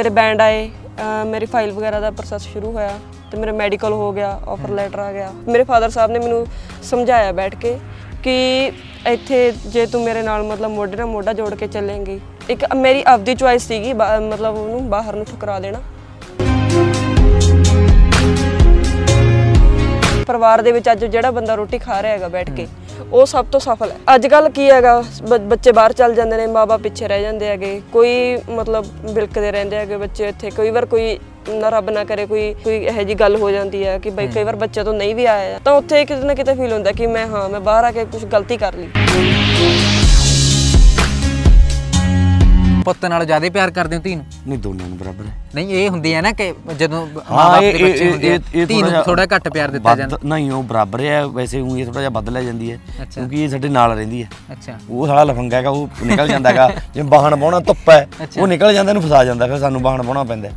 ਮੇਰੇ ਬੈਂਡ ਆਏ ਮੇਰੀ ਫਾਈਲ ਵਗੈਰਾ ਦਾ ਪ੍ਰੋਸੈਸ ਸ਼ੁਰੂ ਹੋਇਆ ਤੇ ਮੇਰਾ ਮੈਡੀਕਲ ਹੋ ਗਿਆ ਆਫਰ ਲੈਟਰ ਆ ਗਿਆ ਮੇਰੇ ਫਾਦਰ ਸਾਹਿਬ ਨੇ ਮੈਨੂੰ ਸਮਝਾਇਆ ਬੈਠ ਕੇ ਕਿ ਇੱਥੇ ਜੇ ਤੂੰ ਮੇਰੇ ਨਾਲ ਮਤਲਬ ਮੋਢੇ ਨਾਲ ਮੋਢਾ ਜੋੜ ਕੇ ਚੱਲੇਂਗੀ ਇੱਕ ਮੇਰੀ ਆਪਦੀ ਚੁਆਇਸ ਸੀਗੀ ਮਤਲਬ ਉਹਨੂੰ ਬਾਹਰ ਨੂੰ ਠੁਕਰਾ ਦੇਣਾ ਪਰਿਵਾਰ ਦੇ ਵਿੱਚ ਅੱਜ ਜਿਹੜਾ ਬੰਦਾ ਰੋਟੀ ਖਾ ਰਿਹਾ ਹੈਗਾ ਬੈਠ ਕੇ ਉਹ ਸਭ ਤੋਂ ਸਫਲ ਹੈ ਅੱਜ ਕੱਲ ਕੀ ਹੈਗਾ ਬੱਚੇ ਬਾਹਰ ਚੱਲ ਜਾਂਦੇ ਨੇ ਮਾਪੇ ਪਿੱਛੇ ਰਹਿ ਜਾਂਦੇ ਹੈਗੇ ਕੋਈ ਮਤਲਬ ਬਿਲਕਦੇ ਰਹਿੰਦੇ ਹੈਗੇ ਬੱਚੇ ਇੱਥੇ ਕਈ ਵਾਰ ਕੋਈ ਨਾ ਰੱਬ ਨਾ ਕਰੇ ਕੋਈ ਕੋਈ ਇਹੋ ਜੀ ਗੱਲ ਹੋ ਜਾਂਦੀ ਹੈ ਕਿ ਬਈ ਕਈ ਵਾਰ ਬੱਚਾ ਤੋਂ ਨਹੀਂ ਵੀ ਆਇਆ ਤਾਂ ਉੱਥੇ ਕਿਤੇ ਨਾ ਕਿਤੇ ਫੀਲ ਹੁੰਦਾ ਕਿ ਮੈਂ ਹਾਂ ਮੈਂ ਬਾਹਰ ਆ ਕੇ ਕੁਝ ਗਲਤੀ ਕਰ ਲਈ ਪੁੱਤ ਨਾਲੋਂ ਜ਼ਿਆਦਾ ਪਿਆਰ ਕਰਦੇ ਹੋ ਧੀ ਨੂੰ ਨਹੀਂ ਦੋਨਾਂ ਨੂੰ ਬਰਾਬਰ ਹੈ ਨਹੀਂ ਇਹ ਹੁੰਦੀ ਹੈ ਨਾ ਕਿ ਜਦੋਂ ਬਾਪ ਦੇ ਬੱਚੇ ਹੁੰਦੇ ਆ ਧੀ ਨੂੰ ਥੋੜਾ ਘੱਟ ਪਿਆਰ ਦਿੱਤਾ ਜਾਂਦਾ ਨਹੀਂ ਉਹ ਬਰਾਬਰ ਹੈ ਵੈਸੇ ਉਹ ਇਹ ਥੋੜਾ ਜਿਹਾ ਬਦਲ ਲੈ ਜਾਂਦੀ ਹੈ ਕਿਉਂਕਿ ਇਹ ਸਾਡੇ ਨਾਲ ਰਹਿੰਦੀ ਹੈ ਅੱਛਾ ਉਹ ਸਾਲਾ ਲਫੰਗਾ ਹੈਗਾ ਉਹ ਨਿਕਲ ਜਾਂਦਾ ਹੈਗਾ ਜੇ ਬਾਹਣ ਬਾਉਣਾ ਧੁੱਪ ਹੈ ਉਹ ਨਿਕਲ ਜਾਂਦਾ ਇਹਨੂੰ ਫਸਾ ਜਾਂਦਾ ਫਿਰ ਸਾਨੂੰ ਬਾਹਣ ਬਾਉਣਾ ਪੈਂਦਾ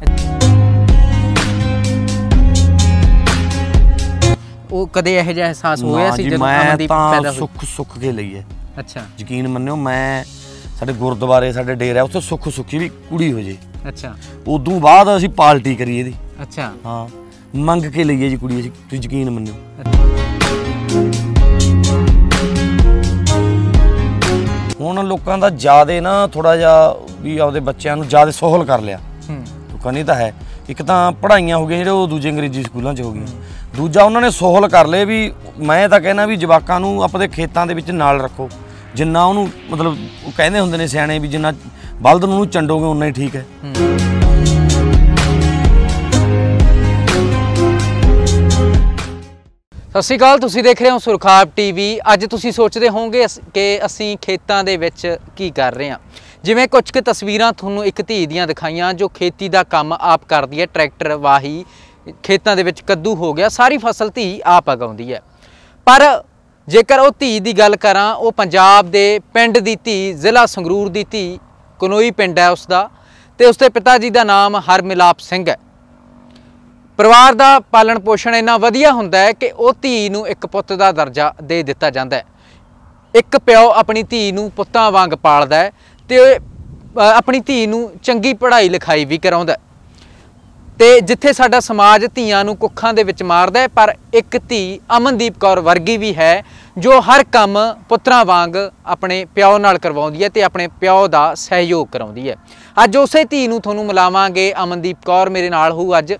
ਉਹ ਕਦੇ ਇਹੋ ਜਿਹਾ ਅਹਿਸਾਸ ਹੋਇਆ ਸੀ ਜਦੋਂ ਪੈਦਾ ਮੈਂ ਤਾਂ ਸੁੱਖ ਸੁੱਖ ਕੇ ਲਈ ਹੈ ਅੱਛਾ ਯਕੀਨ ਮੰਨਿਓ ਮੈਂ ਸਾਡੇ ਗੁਰਦੁਆਰੇ ਸਾਡੇ ਡੇਰਾ ਉੱਥੇ ਸੁੱਖ ਸੁੱਖੀ ਵੀ ਕੁੜੀ ਹੋ ਜੇ ਅੱਛਾ ਉਦੋਂ ਬਾਅਦ ਅਸੀਂ ਪਾਰਟੀ ਕਰੀ ਇਹਦੀ ਅੱਛਾ ਹਾਂ ਮੰਗ ਕੇ ਲਈਏ ਜੀ ਕੁੜੀ ਅਸੀਂ ਤੁਸੀਂ ਯਕੀਨ ਮੰਨਿਓ ਹੁਣ ਲੋਕਾਂ ਦਾ ਜਾਦੇ ਨਾ ਥੋੜਾ ਜਿਹਾ ਵੀ ਆਪਦੇ ਬੱਚਿਆਂ ਨੂੰ ਜਾਦੇ ਸਹੂਲ ਕਰ ਲਿਆ ਲੋਕਾਂ ਨੇ ਤਾਂ ਹੈ ਇੱਕ ਤਾਂ ਪੜ੍ਹਾਈਆਂ ਹੋ ਗਈਆਂ ਜਿਹੜੇ ਉਹ ਦੂਜੇ ਅੰਗਰੇਜ਼ੀ ਸਕੂਲਾਂ 'ਚ ਹੋ ਗਈਆਂ ਦੂਜਾ ਉਹਨਾਂ ਨੇ ਸਹੂਲ ਕਰ ਲਏ ਵੀ ਮੈਂ ਤਾਂ ਕਹਿੰਦਾ ਵੀ ਜਵਾਕਾਂ ਨੂੰ ਆਪਣੇ ਖੇਤਾਂ ਦੇ ਵਿੱਚ ਨਾਲ ਰੱਖੋ ਜਿੰਨਾ ਉਹਨੂੰ ਮਤਲਬ ਉਹ ਕਹਿੰਦੇ ਹੁੰਦੇ ਨੇ ਸਿਆਣੇ ਵੀ ਜਿੰਨਾ ਬਲਦ ਨੂੰ ਚੰਡੋਗੇ ਉਨਾ ਹੀ ਠੀਕ ਹੈ ਸਤਿ ਸ਼੍ਰੀ ਅਕਾਲ ਤੁਸੀਂ ਦੇਖ ਰਹੇ ਹੋ ਸੁਰਖਾਬ ਟੀਵੀ ਅੱਜ ਤੁਸੀਂ ਸੋਚਦੇ ਹੋਵੋਗੇ ਕਿ ਅਸੀਂ ਖੇਤਾਂ ਦੇ ਵਿੱਚ ਕੀ ਕਰ ਰਹੇ ਹਾਂ ਜਿਵੇਂ ਕੁਝ ਕੁ ਤਸਵੀਰਾਂ ਤੁਹਾਨੂੰ ਇੱਕ ਧੀ ਦੀਆਂ ਦਿਖਾਈਆਂ ਜੋ ਖੇਤੀ ਦਾ ਕੰਮ ਆਪ ਕਰਦੀ ਹੈ ਟਰੈਕਟਰ ਵਾਹੀ ਖੇਤਾਂ ਦੇ ਵਿੱਚ ਕੱਦੂ ਹੋ ਗਿਆ ਸਾਰੀ ਫਸਲ ਧੀ ਆਪ ਉਗਾਉਂਦੀ ਹੈ ਪਰ ਜੇਕਰ ਉਹ ਧੀ ਦੀ ਗੱਲ ਕਰਾਂ ਉਹ ਪੰਜਾਬ ਦੇ ਪਿੰਡ ਦੀ ਧੀ ਜ਼ਿਲ੍ਹਾ ਸੰਗਰੂਰ ਦੀ ਧੀ ਕਨੋਈ ਪਿੰਡ ਹੈ ਉਸ ਦਾ ਤੇ ਉਸ ਦੇ ਪਿਤਾ ਜੀ ਦਾ ਨਾਮ ਹਰਮਿਲਾਪ ਸਿੰਘ ਹੈ ਪਰਿਵਾਰ ਦਾ ਪਾਲਣ ਪੋਸ਼ਣ ਇੰਨਾ ਵਧੀਆ ਹੁੰਦਾ ਹੈ ਕਿ ਉਹ ਧੀ ਨੂੰ ਇੱਕ ਪੁੱਤ ਦਾ ਦਰਜਾ ਦੇ ਦਿੱਤਾ ਜਾਂਦਾ ਹੈ ਇੱਕ ਪਿਓ ਆਪਣੀ ਧੀ ਨੂੰ ਪੁੱਤਾਂ ਵਾਂਗ ਪਾਲਦਾ ਹੈ ਤੇ ਆਪਣੀ ਧੀ ਨੂੰ ਚੰਗੀ ਪੜ੍ਹਾਈ ਲਿਖਾਈ ਵੀ ਕਰਾਉਂਦਾ ਤੇ ਜਿੱਥੇ ਸਾਡਾ ਸਮਾਜ ਧੀਆਂ ਨੂੰ ਕੁੱਖਾਂ ਦੇ ਵਿੱਚ ਮਾਰਦਾ ਹੈ ਪਰ ਇੱਕ ਧੀ ਅਮਨਦੀਪ ਕੌਰ ਵਰਗੀ ਵੀ ਹੈ ਜੋ ਹਰ ਕੰਮ ਪੁੱਤਰਾਂ ਵਾਂਗ ਆਪਣੇ ਪਿਓ ਨਾਲ ਕਰਵਾਉਂਦੀ ਹੈ ਤੇ ਆਪਣੇ ਪਿਓ ਦਾ ਸਹਿਯੋਗ ਕਰਾਉਂਦੀ ਹੈ ਅੱਜ ਉਸੇ ਧੀ ਨੂੰ ਤੁਹਾਨੂੰ ਮਿਲਾਵਾਂਗੇ ਅਮਨਦੀਪ ਕੌਰ ਮੇਰੇ ਨਾਲ ਹੋਊ ਅੱਜ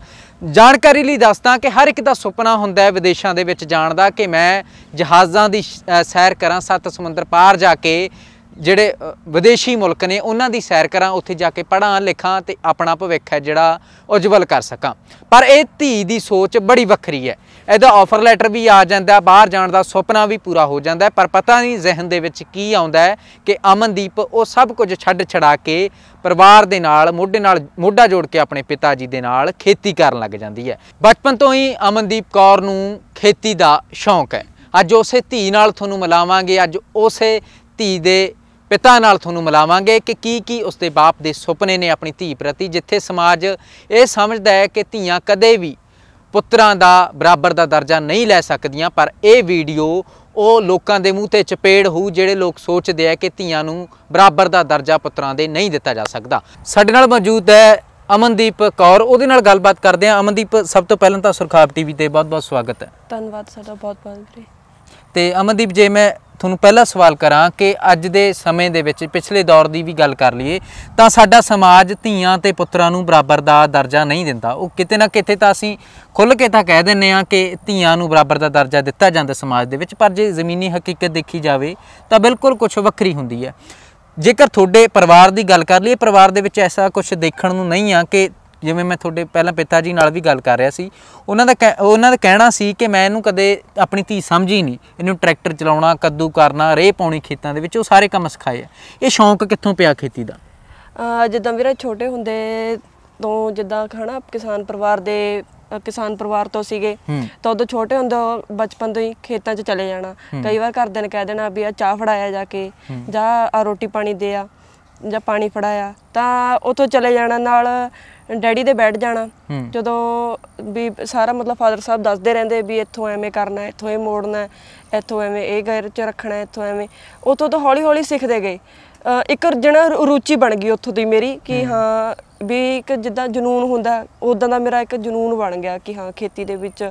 ਜਾਣਕਾਰੀ ਲਈ ਦੱਸਦਾ ਕਿ ਹਰ ਇੱਕ ਦਾ ਸੁਪਨਾ ਹੁੰਦਾ ਹੈ ਵਿਦੇਸ਼ਾਂ ਦੇ ਵਿੱਚ ਜਾਣ ਦਾ ਕਿ ਮੈਂ ਜਹਾਜ਼ਾਂ ਦੀ ਸੈਰ ਕਰਾਂ ਸੱਤ ਸਮੁੰਦਰ ਪਾਰ ਜਾ ਕੇ ਜਿਹੜੇ ਵਿਦੇਸ਼ੀ ਮੁਲਕ ਨੇ ਉਹਨਾਂ ਦੀ ਸੈਰ ਕਰਾਂ ਉੱਥੇ ਜਾ ਕੇ ਪੜਾਂ ਲਿਖਾਂ ਤੇ ਆਪਣਾ ਭਵਿੱਖ ਹੈ ਜਿਹੜਾ ਉਜਵਲ ਕਰ ਸਕਾਂ ਪਰ ਇਹ ਧੀ ਦੀ ਸੋਚ ਬੜੀ ਵੱਖਰੀ ਹੈ ਇਹਦਾ ਆਫਰ ਲੈਟਰ ਵੀ ਆ ਜਾਂਦਾ ਬਾਹਰ ਜਾਣ ਦਾ ਸੁਪਨਾ ਵੀ ਪੂਰਾ ਹੋ ਜਾਂਦਾ ਪਰ ਪਤਾ ਨਹੀਂ ਜ਼ਿਹਨ ਦੇ ਵਿੱਚ ਕੀ ਆਉਂਦਾ ਕਿ ਅਮਨਦੀਪ ਉਹ ਸਭ ਕੁਝ ਛੱਡ ਛੜਾ ਕੇ ਪਰਿਵਾਰ ਦੇ ਨਾਲ ਮੋਢੇ ਨਾਲ ਮੋਢਾ ਜੋੜ ਕੇ ਆਪਣੇ ਪਿਤਾ ਜੀ ਦੇ ਨਾਲ ਖੇਤੀ ਕਰਨ ਲੱਗ ਜਾਂਦੀ ਹੈ ਬਚਪਨ ਤੋਂ ਹੀ ਅਮਨਦੀਪ ਕੌਰ ਨੂੰ ਖੇਤੀ ਦਾ ਸ਼ੌਂਕ ਹੈ ਅੱਜ ਉਸੇ ਧੀ ਨਾਲ ਤੁਹਾਨੂੰ ਮਿਲਾਵਾਂਗੇ ਅੱਜ ਉਸੇ ਧੀ ਦੇ ਪਿਤਾ ਨਾਲ ਤੁਹਾਨੂੰ ਮਿਲਾਵਾਂਗੇ ਕਿ ਕੀ ਕੀ ਉਸਦੇ ਬਾਪ ਦੇ ਸੁਪਨੇ ਨੇ ਆਪਣੀ ਧੀ ਪ੍ਰਤੀ ਜਿੱਥੇ ਸਮਾਜ ਇਹ ਸਮਝਦਾ ਹੈ ਕਿ ਧੀਆਂ ਕਦੇ ਵੀ ਪੁੱਤਰਾਂ ਦਾ ਬਰਾਬਰ ਦਾ ਦਰਜਾ ਨਹੀਂ ਲੈ ਸਕਦੀਆਂ ਪਰ ਇਹ ਵੀਡੀਓ ਉਹ ਲੋਕਾਂ ਦੇ ਮੂੰਹ ਤੇ ਚਪੇੜ ਹੋਊ ਜਿਹੜੇ ਲੋਕ ਸੋਚਦੇ ਆ ਕਿ ਧੀਆਂ ਨੂੰ ਬਰਾਬਰ ਦਾ ਦਰਜਾ ਪੁੱਤਰਾਂ ਦੇ ਨਹੀਂ ਦਿੱਤਾ ਜਾ ਸਕਦਾ ਸਾਡੇ ਨਾਲ ਮੌਜੂਦ ਹੈ ਅਮਨਦੀਪ ਕੌਰ ਉਹਦੇ ਨਾਲ ਗੱਲਬਾਤ ਕਰਦੇ ਆ ਅਮਨਦੀਪ ਸਭ ਤੋਂ ਪਹਿਲਾਂ ਤਾਂ ਸੁਰਖਾਬ ਟੀਵੀ ਤੇ ਬਹੁਤ-ਬਹੁਤ ਸਵਾਗਤ ਹੈ ਧੰਨਵਾਦ ਸਾਡਾ ਬਹੁਤ-ਬਹੁਤ ਤੇ ਅਮਨਦੀਪ ਜੇ ਮੈਂ ਤੁਹਾਨੂੰ ਪਹਿਲਾ ਸਵਾਲ ਕਰਾਂ ਕਿ ਅੱਜ ਦੇ ਸਮੇਂ ਦੇ ਵਿੱਚ ਪਿਛਲੇ ਦੌਰ ਦੀ ਵੀ ਗੱਲ ਕਰ ਲਈਏ ਤਾਂ ਸਾਡਾ ਸਮਾਜ ਧੀਆਂ ਤੇ ਪੁੱਤਰਾਂ ਨੂੰ ਬਰਾਬਰ ਦਾ ਦਰਜਾ ਨਹੀਂ ਦਿੰਦਾ ਉਹ ਕਿਤੇ ਨਾ ਕਿਤੇ ਤਾਂ ਅਸੀਂ ਖੁੱਲ ਕੇ ਤਾਂ ਕਹਿ ਦਿੰਨੇ ਆ ਕਿ ਧੀਆਂ ਨੂੰ ਬਰਾਬਰ ਦਾ ਦਰਜਾ ਦਿੱਤਾ ਜਾਂਦਾ ਸਮਾਜ ਦੇ ਵਿੱਚ ਪਰ ਜੇ ਜ਼ਮੀਨੀ ਹਕੀਕਤ ਦੇਖੀ ਜਾਵੇ ਤਾਂ ਬਿਲਕੁਲ ਕੁਝ ਵੱਖਰੀ ਹੁੰਦੀ ਹੈ ਜੇਕਰ ਤੁਹਾਡੇ ਪਰਿਵਾਰ ਦੀ ਗੱਲ ਕਰ ਲਈਏ ਪਰਿਵਾਰ ਦੇ ਵਿੱਚ ਐਸਾ ਕੁਝ ਦੇਖਣ ਨੂੰ ਨਹੀਂ ਆ ਕਿ ਜਿਵੇਂ ਮੈਂ ਤੁਹਾਡੇ ਪਹਿਲਾਂ ਪਿਤਾ ਜੀ ਨਾਲ ਵੀ ਗੱਲ ਕਰ ਰਿਹਾ ਸੀ ਉਹਨਾਂ ਦਾ ਉਹਨਾਂ ਦਾ ਕਹਿਣਾ ਸੀ ਕਿ ਮੈਂ ਇਹਨੂੰ ਕਦੇ ਆਪਣੀ ਧੀ ਸਮਝੀ ਨਹੀਂ ਇਹਨੂੰ ਟਰੈਕਟਰ ਚਲਾਉਣਾ ਕੱਦੂ ਕਰਨਾ ਰੇਹ ਪਾਉਣੀ ਖੇਤਾਂ ਦੇ ਵਿੱਚ ਉਹ ਸਾਰੇ ਕੰਮ ਸਿਖਾਏ ਆ ਇਹ ਸ਼ੌਂਕ ਕਿੱਥੋਂ ਪਿਆ ਖੇਤੀ ਦਾ ਜਦੋਂ ਵੀਰੇ ਛੋਟੇ ਹੁੰਦੇ ਤੋਂ ਜਿੱਦਾਂ ਖਾਣਾ ਕਿਸਾਨ ਪਰਿਵਾਰ ਦੇ ਕਿਸਾਨ ਪਰਿਵਾਰ ਤੋਂ ਸੀਗੇ ਤਾਂ ਉਦੋਂ ਛੋਟੇ ਹੁੰਦੇ ਬਚਪਨ ਤੋਂ ਹੀ ਖੇਤਾਂ 'ਚ ਚਲੇ ਜਾਣਾ ਕਈ ਵਾਰ ਘਰ ਨੇ ਕਹਿ ਦੇਣਾ ਵੀ ਆ ਚਾਹ ਫੜਾਇਆ ਜਾ ਕੇ ਜਾਂ ਆ ਰੋਟੀ ਪਾਣੀ ਦੇ ਆ ਜਾਂ ਪਾਣੀ ਫੜਾਇਆ ਤਾਂ ਉਥੋਂ ਚਲੇ ਜਾਣਾ ਨਾਲ ਡੈਡੀ ਦੇ ਬੈਠ ਜਾਣਾ ਜਦੋਂ ਵੀ ਸਾਰਾ ਮਤਲਬ ਫਾਦਰ ਸਾਹਿਬ ਦੱਸਦੇ ਰਹਿੰਦੇ ਵੀ ਇੱਥੋਂ ਐਵੇਂ ਕਰਨਾ ਇੱਥੋਂ ਇਹ ਮੋੜਨਾ ਇੱਥੋਂ ਐਵੇਂ ਇਹ ਗੈਰ ਚ ਰੱਖਣਾ ਇੱਥੋਂ ਐਵੇਂ ਉਥੋਂ ਤੋਂ ਹੌਲੀ ਹੌਲੀ ਸਿੱਖਦੇ ਗਏ ਇੱਕ ਜਣਾ ਰੁਚੀ ਬਣ ਗਈ ਉੱਥੋਂ ਦੀ ਮੇਰੀ ਕਿ ਹਾਂ ਵੀ ਇੱਕ ਜਿੱਦਾਂ ਜਨੂਨ ਹੁੰਦਾ ਉਦਾਂ ਦਾ ਮੇਰਾ ਇੱਕ ਜਨੂਨ ਬਣ ਗਿਆ ਕਿ ਹਾਂ ਖੇਤੀ ਦੇ ਵਿੱਚ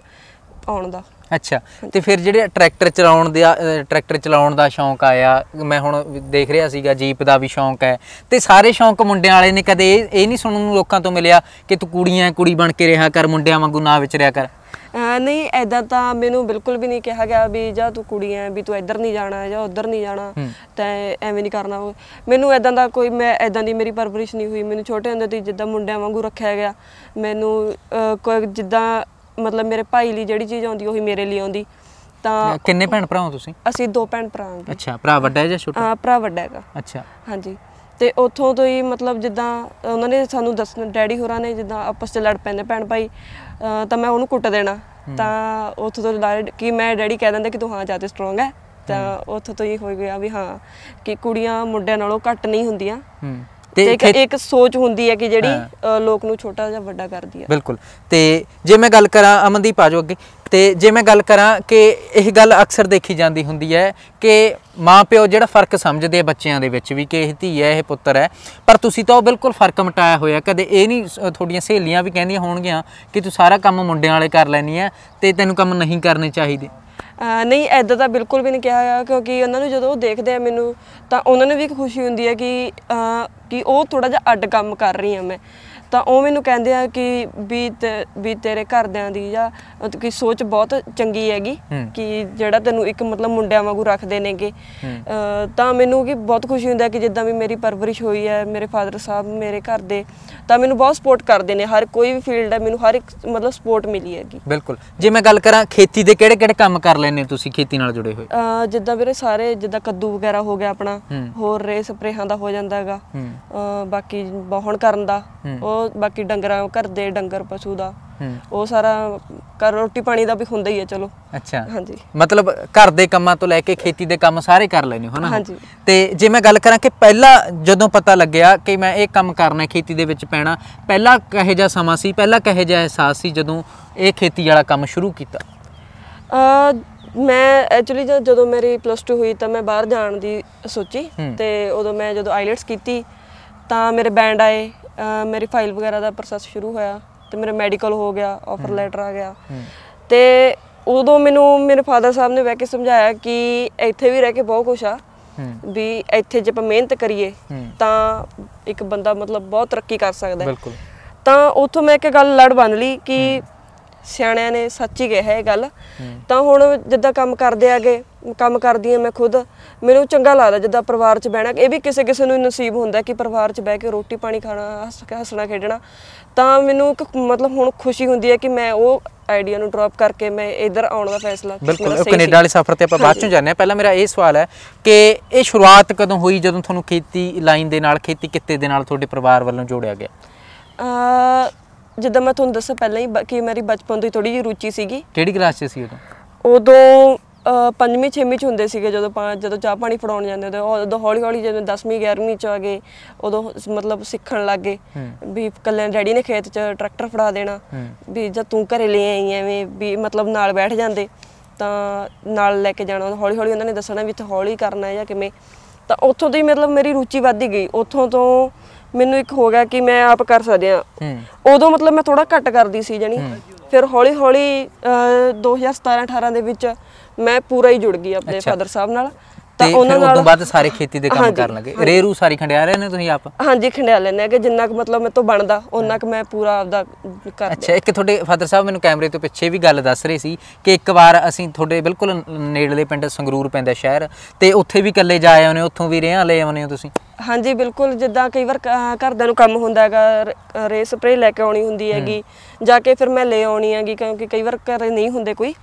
ਆਉਣ ਦਾ ਅੱਛਾ ਤੇ ਫਿਰ ਜਿਹੜੇ ਟਰੈਕਟਰ ਚਲਾਉਣ ਦਾ ਟਰੈਕਟਰ ਚਲਾਉਣ ਦਾ ਸ਼ੌਂਕ ਆਇਆ ਮੈਂ ਹੁਣ ਦੇਖ ਰਿਹਾ ਸੀਗਾ ਜੀਪ ਦਾ ਵੀ ਸ਼ੌਂਕ ਹੈ ਤੇ ਸਾਰੇ ਸ਼ੌਂਕ ਮੁੰਡਿਆਂ ਵਾਲੇ ਨੇ ਕਦੇ ਇਹ ਨਹੀਂ ਸੁਣਨ ਨੂੰ ਲੋਕਾਂ ਤੋਂ ਮਿਲਿਆ ਕਿ ਤੂੰ ਕੁੜੀਆਂ ਕੁੜੀ ਬਣ ਕੇ ਰਿਹਾ ਕਰ ਮੁੰਡਿਆਂ ਵਾਂਗੂ ਨਾ ਵਿਚਰਿਆ ਕਰ ਨਹੀਂ ਐਦਾਂ ਤਾਂ ਮੈਨੂੰ ਬਿਲਕੁਲ ਵੀ ਨਹੀਂ ਕਿਹਾ ਗਿਆ ਵੀ ਜਾਂ ਤੂੰ ਕੁੜੀ ਐ ਵੀ ਤੂੰ ਇੱਧਰ ਨਹੀਂ ਜਾਣਾ ਜਾਂ ਉੱਧਰ ਨਹੀਂ ਜਾਣਾ ਤਾਂ ਐਵੇਂ ਨਹੀਂ ਕਰਨਾ ਮੈਨੂੰ ਐਦਾਂ ਦਾ ਕੋਈ ਮੈਂ ਐਦਾਂ ਦੀ ਮੇਰੀ ਪਰਵਰਿਸ਼ ਨਹੀਂ ਹੋਈ ਮੈਨੂੰ ਛੋਟੇ ਹੁੰਦੇ ਤੋਂ ਜਿੱਦਾਂ ਮੁੰਡਿਆਂ ਵਾਂਗੂ ਰੱਖਿਆ ਗਿਆ ਮੈਨੂੰ ਕੋਈ ਜਿੱਦਾਂ ਮਤਲਬ ਮੇਰੇ ਭਾਈ ਲਈ ਜਿਹੜੀ ਚੀਜ਼ ਆਉਂਦੀ ਉਹੀ ਮੇਰੇ ਲਈ ਆਉਂਦੀ ਤਾਂ ਕਿੰਨੇ ਭੈਣ ਭਰਾ ਹੋ ਤੁਸੀਂ ਅਸੀਂ ਦੋ ਭੈਣ ਭਰਾ ਹਾਂ ਅੱਛਾ ਭਰਾ ਵੱਡਾ ਹੈ ਜਾਂ ਛੋਟਾ ਹਾਂ ਭਰਾ ਵੱਡਾ ਹੈਗਾ ਅੱਛਾ ਹਾਂਜੀ ਤੇ ਉੱਥੋਂ ਤੋਂ ਹੀ ਮਤਲਬ ਜਿੱਦਾਂ ਉਹਨਾਂ ਨੇ ਸਾਨੂੰ ਦੱਸ ਡੈਡੀ ਹੋਰਾਂ ਨੇ ਜਿੱਦਾਂ ਆਪਸ 'ਚ ਲੜ ਪੈਂਦੇ ਭੈਣ ਭਾਈ ਤਾਂ ਮੈਂ ਉਹਨੂੰ ਕੁੱਟ ਦੇਣਾ ਤਾਂ ਉੱਥੋਂ ਤੋਂ ਡਾਇਰੈਕਟ ਕਿ ਮੈਂ ਡੈਡੀ ਕਹਿ ਦਿੰਦਾ ਕਿ ਤੂੰ ਹਾਂ ਜਿਆਦਾ ਸਟਰੋਂਗ ਹੈ ਤਾਂ ਉੱਥੋਂ ਤੋਂ ਹੀ ਹੋ ਗਿਆ ਵੀ ਹਾਂ ਕਿ ਕੁੜੀਆਂ ਮੁੰਡਿਆਂ ਨਾਲੋਂ ਘੱਟ ਨਹੀਂ ਹੁੰਦੀਆਂ ਤੇ ਇੱਕ ਇੱਕ ਸੋਚ ਹੁੰਦੀ ਹੈ ਕਿ ਜਿਹੜੀ ਲੋਕ ਨੂੰ ਛੋਟਾ ਜਾਂ ਵੱਡਾ ਕਰਦੀ ਹੈ ਬਿਲਕੁਲ ਤੇ ਜੇ ਮੈਂ ਗੱਲ ਕਰਾਂ ਅਮਨਦੀਪ ਆਜੋ ਅੱਗੇ ਤੇ ਜੇ ਮੈਂ ਗੱਲ ਕਰਾਂ ਕਿ ਇਹ ਗੱਲ ਅਕਸਰ ਦੇਖੀ ਜਾਂਦੀ ਹੁੰਦੀ ਹੈ ਕਿ ਮਾਪਿਓ ਜਿਹੜਾ ਫਰਕ ਸਮਝਦੇ ਆ ਬੱਚਿਆਂ ਦੇ ਵਿੱਚ ਵੀ ਕਿ ਇਹ ਧੀ ਹੈ ਇਹ ਪੁੱਤਰ ਹੈ ਪਰ ਤੁਸੀਂ ਤਾਂ ਉਹ ਬਿਲਕੁਲ ਫਰਕ ਮਟਾਇਆ ਹੋਇਆ ਕਦੇ ਇਹ ਨਹੀਂ ਤੁਹਾਡੀਆਂ ਸਹੇਲੀਆਂ ਵੀ ਕਹਿੰਦੀਆਂ ਹੋਣਗੀਆਂ ਕਿ ਤੂੰ ਸਾਰਾ ਕੰਮ ਮੁੰਡਿਆਂ ਵਾਲੇ ਕਰ ਲੈਣੀ ਹੈ ਤੇ ਤੈਨੂੰ ਕੰਮ ਨਹੀਂ ਕਰਨੇ ਚਾਹੀਦੇ ਨਹੀਂ ਐਦਾਂ ਤਾਂ ਬਿਲਕੁਲ ਵੀ ਨਹੀਂ ਕਿਹਾ ਕਿਉਂਕਿ ਉਹਨਾਂ ਨੂੰ ਜਦੋਂ ਉਹ ਦੇਖਦੇ ਆ ਮੈਨੂੰ ਤਾਂ ਉਹਨਾਂ ਨੂੰ ਵੀ ਖੁਸ਼ੀ ਹੁੰਦੀ ਹੈ ਕਿ ਕਿ ਉਹ ਥੋੜਾ ਜਿਹਾ ਅੱਡ ਕੰਮ ਕਰ ਰਹੀ ਆ ਮੈਂ ਤਾਂ ਉਹ ਮੈਨੂੰ ਕਹਿੰਦੇ ਆ ਕਿ ਵੀ ਵੀ ਤੇਰੇ ਘਰਦਿਆਂ ਦੀ ਜਾਂ ਕਿ ਸੋਚ ਬਹੁਤ ਚੰਗੀ ਹੈਗੀ ਕਿ ਜਿਹੜਾ ਤੈਨੂੰ ਇੱਕ ਮਤਲਬ ਮੁੰਡਿਆਂ ਵਾਂਗੂ ਰੱਖਦੇ ਨੇਗੇ ਤਾਂ ਮੈਨੂੰ ਕਿ ਬਹੁਤ ਖੁਸ਼ੀ ਹੁੰਦਾ ਕਿ ਜਿੱਦਾਂ ਵੀ ਮੇਰੀ ਪਰਵਰਿਸ਼ ਹੋਈ ਹੈ ਮੇਰੇ ਫਾਦਰ ਸਾਹਿਬ ਮੇਰੇ ਘਰ ਦੇ ਤਾਂ ਮੈਨੂੰ ਬਹੁਤ ਸਪੋਰਟ ਕਰਦੇ ਨੇ ਹਰ ਕੋਈ ਵੀ ਫੀਲਡ ਹੈ ਮੈਨੂੰ ਹਰ ਇੱਕ ਮਤਲਬ ਸਪੋਰਟ ਮਿਲੀ ਹੈਗੀ ਬਿਲਕੁਲ ਜੇ ਮੈਂ ਗੱਲ ਕਰਾਂ ਖੇਤੀ ਦੇ ਕਿਹੜੇ ਕਿਹੜੇ ਕੰਮ ਕਰ ਲੈਨੇ ਤੁਸੀਂ ਖੇਤੀ ਨਾਲ ਜੁੜੇ ਹੋਏ ਜਿੱਦਾਂ ਵੀਰੇ ਸਾਰੇ ਜਿੱਦਾਂ ਕੱਦੂ ਵਗੈਰਾ ਹੋ ਗਿਆ ਆਪਣਾ ਹੋਰ ਰੇ ਸਪਰੇਹਾਂ ਦਾ ਹੋ ਜਾਂਦਾ ਹੈਗਾ ਬਾਕੀ ਬਹੁਣ ਕਰਨ ਦਾ ਉਹ ਬਾਕੀ ਡੰਗਰਾਂ ਘਰ ਦੇ ਡੰਗਰ ਪਸ਼ੂ ਦਾ ਉਹ ਸਾਰਾ ਘਰ ਰੋਟੀ ਪਾਣੀ ਦਾ ਵੀ ਹੁੰਦਾ ਹੀ ਹੈ ਚਲੋ ਅੱਛਾ ਹਾਂਜੀ ਮਤਲਬ ਘਰ ਦੇ ਕੰਮਾਂ ਤੋਂ ਲੈ ਕੇ ਖੇਤੀ ਦੇ ਕੰਮ ਸਾਰੇ ਕਰ ਲੈਨੇ ਹੋ ਹਨਾ ਹਾਂਜੀ ਤੇ ਜੇ ਮੈਂ ਗੱਲ ਕਰਾਂ ਕਿ ਪਹਿਲਾਂ ਜਦੋਂ ਪਤਾ ਲੱਗਿਆ ਕਿ ਮੈਂ ਇਹ ਕੰਮ ਕਰਨਾ ਖੇਤੀ ਦੇ ਵਿੱਚ ਪੈਣਾ ਪਹਿਲਾਂ ਕਹੇ ਜਾ ਸਮਾਂ ਸੀ ਪਹਿਲਾਂ ਕਹੇ ਜਾ ਅਹਿਸਾਸ ਸੀ ਜਦੋਂ ਇਹ ਖੇਤੀ ਵਾਲਾ ਕੰਮ ਸ਼ੁਰੂ ਕੀਤਾ ਅ ਮੈਂ ਐਕਚੁਅਲੀ ਜਦੋਂ ਮੇਰੀ ਪਲੱਸ 2 ਹੋਈ ਤਾਂ ਮੈਂ ਬਾਹਰ ਜਾਣ ਦੀ ਸੋਚੀ ਤੇ ਉਦੋਂ ਮੈਂ ਜਦੋਂ ਆਈਲੈਟਸ ਕੀਤੀ ਤਾਂ ਮੇਰੇ ਬੈਂਡ ਆਏ ਮੇਰੀ ਫਾਈਲ ਵਗੈਰਾ ਦਾ ਪ੍ਰੋਸੈਸ ਸ਼ੁਰੂ ਹੋਇਆ ਤੇ ਮੇਰਾ ਮੈਡੀਕਲ ਹੋ ਗਿਆ ਆਫਰ ਲੈਟਰ ਆ ਗਿਆ ਤੇ ਉਦੋਂ ਮੈਨੂੰ ਮੇਰੇ ਫਾਦਰ ਸਾਹਿਬ ਨੇ ਬਹਿ ਕੇ ਸਮਝਾਇਆ ਕਿ ਇੱਥੇ ਵੀ ਰਹਿ ਕੇ ਬਹੁਤ ਕੁਝ ਆ ਵੀ ਇੱਥੇ ਜੇ ਆਪਾਂ ਮਿਹਨਤ ਕਰੀਏ ਤਾਂ ਇੱਕ ਬੰਦਾ ਮਤਲਬ ਬਹੁਤ ਤਰੱਕੀ ਕਰ ਸਕਦਾ ਹੈ ਤਾਂ ਉਥੋਂ ਮੈਂ ਇੱਕ ਗੱਲ ਲੜ ਬੰਨ ਲਈ ਕਿ ਸਿਆਣਿਆਂ ਨੇ ਸੱਚ ਹੀ ਕਿਹਾ ਇਹ ਗੱਲ ਤਾਂ ਹੁਣ ਜਿੱਦਾਂ ਕੰਮ ਕਰਦੇ ਆਗੇ ਕੰਮ ਕਰਦੀ ਆ ਮੈਂ ਖੁਦ ਮੈਨੂੰ ਚੰਗਾ ਲੱਗਦਾ ਜਿੱਦਾਂ ਪਰਿਵਾਰ 'ਚ ਬਹਿਣਾ ਇਹ ਵੀ ਕਿਸੇ ਕਿਸੇ ਨੂੰ ਨਸੀਬ ਹੁੰਦਾ ਕਿ ਪਰਿਵਾਰ 'ਚ ਬਹਿ ਕੇ ਰੋਟੀ ਪਾਣੀ ਖਾਣਾ ਹੱਸਣਾ ਖੇਡਣਾ ਤਾਂ ਮੈਨੂੰ ਇੱਕ ਮਤਲਬ ਹੁਣ ਖੁਸ਼ੀ ਹੁੰਦੀ ਹੈ ਕਿ ਮੈਂ ਉਹ ਆਈਡੀਆ ਨੂੰ ਡ੍ਰੌਪ ਕਰਕੇ ਮੈਂ ਇਧਰ ਆਉਣ ਦਾ ਫੈਸਲਾ ਕੀਤਾ ਬਿਲਕੁਲ ਕੈਨੇਡਾ ਵਾਲੇ ਸਫ਼ਰ ਤੇ ਆਪਾਂ ਬਾਅਦ ਚੋਂ ਜਾਣਿਆ ਆ ਪਹਿਲਾਂ ਮੇਰਾ ਇਹ ਸਵਾਲ ਹੈ ਕਿ ਇਹ ਸ਼ੁਰੂਆਤ ਕਦੋਂ ਹੋਈ ਜਦੋਂ ਤੁਹਾਨੂੰ ਖੇਤੀ ਲਾਈਨ ਦੇ ਨਾਲ ਖੇਤੀ ਕਿੱਤੇ ਦੇ ਨਾਲ ਤੁਹਾਡੇ ਪਰਿਵਾਰ ਵੱਲੋਂ ਜੋੜਿਆ ਗਿਆ ਜਿੱਦਾਂ ਮੈਂ ਤੁਹਾਨੂੰ ਦੱਸਿਆ ਪਹਿਲਾਂ ਹੀ ਕਿ ਮੇਰੀ ਬਚਪਨ ਤੋਂ ਹੀ ਥੋੜੀ ਜਿਹੀ ਰੁਚੀ ਸੀਗੀ ਕਿਹੜੀ ਕਲਾਸ 'ਚ ਸੀ ਉਦੋਂ ਉਦੋਂ 5ਵੀਂ ਪੰਜਵੀਂ ਚ ਹੁੰਦੇ ਸੀਗੇ ਜਦੋਂ ਆਪਾਂ ਜਦੋਂ ਚਾਹ ਪਾਣੀ ਫੜਾਉਣ ਜਾਂਦੇ ਤੇ ਉਦੋਂ ਹੌਲੀ ਹੌਲੀ ਜਦੋਂ 10ਵੀਂ 11ਵੀਂ ਚ ਆ ਗਏ ਉਦੋਂ ਮਤਲਬ ਸਿੱਖਣ ਲੱਗ ਗਏ ਵੀ ਕੱਲੇ ਡੈਡੀ ਨੇ ਖੇਤ ਚ ਟਰੈਕਟਰ ਫੜਾ ਦੇਣਾ ਵੀ ਜਦ ਤੂੰ ਘਰੇ ਲੈ ਆਈ ਐਵੇਂ ਵੀ ਮਤਲਬ ਨਾਲ ਬੈਠ ਜਾਂਦੇ ਤਾਂ ਨਾਲ ਲੈ ਕੇ ਜਾਣਾ ਹੌਲੀ ਹੌਲੀ ਉਹਨਾਂ ਨੇ ਦੱਸਣਾ ਵੀ ਇੱਥੇ ਹੌਲੀ ਕਰਨਾ ਹੈ ਜਾਂ ਕਿਵੇਂ ਤਾਂ ਉੱਥੋਂ ਤੋਂ ਹੀ ਮਤਲਬ ਮੇਰੀ ਰੁਚੀ ਵੱਧਦੀ ਗਈ ਉੱਥੋਂ ਤੋਂ ਮੈਨੂੰ ਇੱਕ ਹੋ ਗਿਆ ਕਿ ਮੈਂ ਆਪ ਕਰ ਆ ਉਦੋਂ ਮਤਲਬ ਮੈਂ ਥੋੜਾ ਘੱਟ ਕਰਦੀ ਸੀ ਜਾਨੀ ਫਿਰ ਹੌਲੀ ਹੌਲੀ 2017 18 ਦੇ ਵਿੱਚ ਮੈਂ ਪੂਰਾ ਹੀ ਜੁੜ ਗਈ ਆਪਣੇ ਫਾਦਰ ਸਾਹਿਬ ਨਾਲ ਤਾਂ ਉਹਨਾਂ ਨਾਲ ਉਦੋਂ ਬਾਅਦ ਸਾਰੇ ਖੇਤੀ ਦੇ ਕੰਮ ਕਰਨ ਲੱਗੇ ਰੇਰੂ ਸਾਰੀ ਖੰਡਿਆ ਰਹੇ ਨੇ ਤੁਸੀਂ ਆਪ ਹਾਂਜੀ ਖੰਡਿਆ ਲੈਨੇ ਆ ਕਿ ਜਿੰਨਾ ਕੁ ਮਤਲਬ ਤੋਂ ਬਣਦਾ ਉਹਨਾਂ ਕੁ ਮੈਂ ਪੂਰਾ ਆਪਦਾ ਕਰ ਅੱਛਾ ਇੱਕ ਤੁਹਾਡੇ ਫਾਦਰ ਸਾਹਿਬ ਮੈਨੂੰ ਕੈਮਰੇ ਤੋਂ ਪਿੱਛੇ ਵੀ ਗੱਲ ਦੱਸ ਰਹੇ ਸੀ ਕਿ ਇੱਕ ਵਾਰ ਅਸੀਂ ਤੁਹਾਡੇ ਬਿਲਕੁਲ ਨੇੜਲੇ ਪਿੰਡ ਸੰਗਰੂਰ ਪੈਂਦਾ ਸ਼ਹਿਰ ਤੇ ਉੱਥੇ ਵੀ ਇਕੱਲੇ ਜਾ ਆਏ ਹੋ ਨੇ ਉੱਥੋਂ ਵੀ ਰਿਆਂ ਲੈ ਆਉਨੇ ਹੋ ਤੁਸੀਂ ਹਾਂਜੀ ਬਿਲਕੁਲ ਜਿੱਦਾਂ ਕਈ ਵਾਰ ਕ- ਘਰਦਿਆਂ ਨੂੰ ਕੰਮ ਹੁੰਦਾ ਹੈਗਾ ਰੇ ਸਪਰੇ ਲੈ ਕੇ ਆਉਣੀ ਹੁੰਦੀ ਹੈਗੀ ਜਾ ਕੇ ਫਿਰ ਮੈਂ ਲੈ ਆਉਣੀ ਹੈਗੀ ਕਿਉਂਕਿ ਕਈ ਵਾਰ ਘਰੇ ਨਹੀਂ ਹੁੰਦੇ ਕੋਈ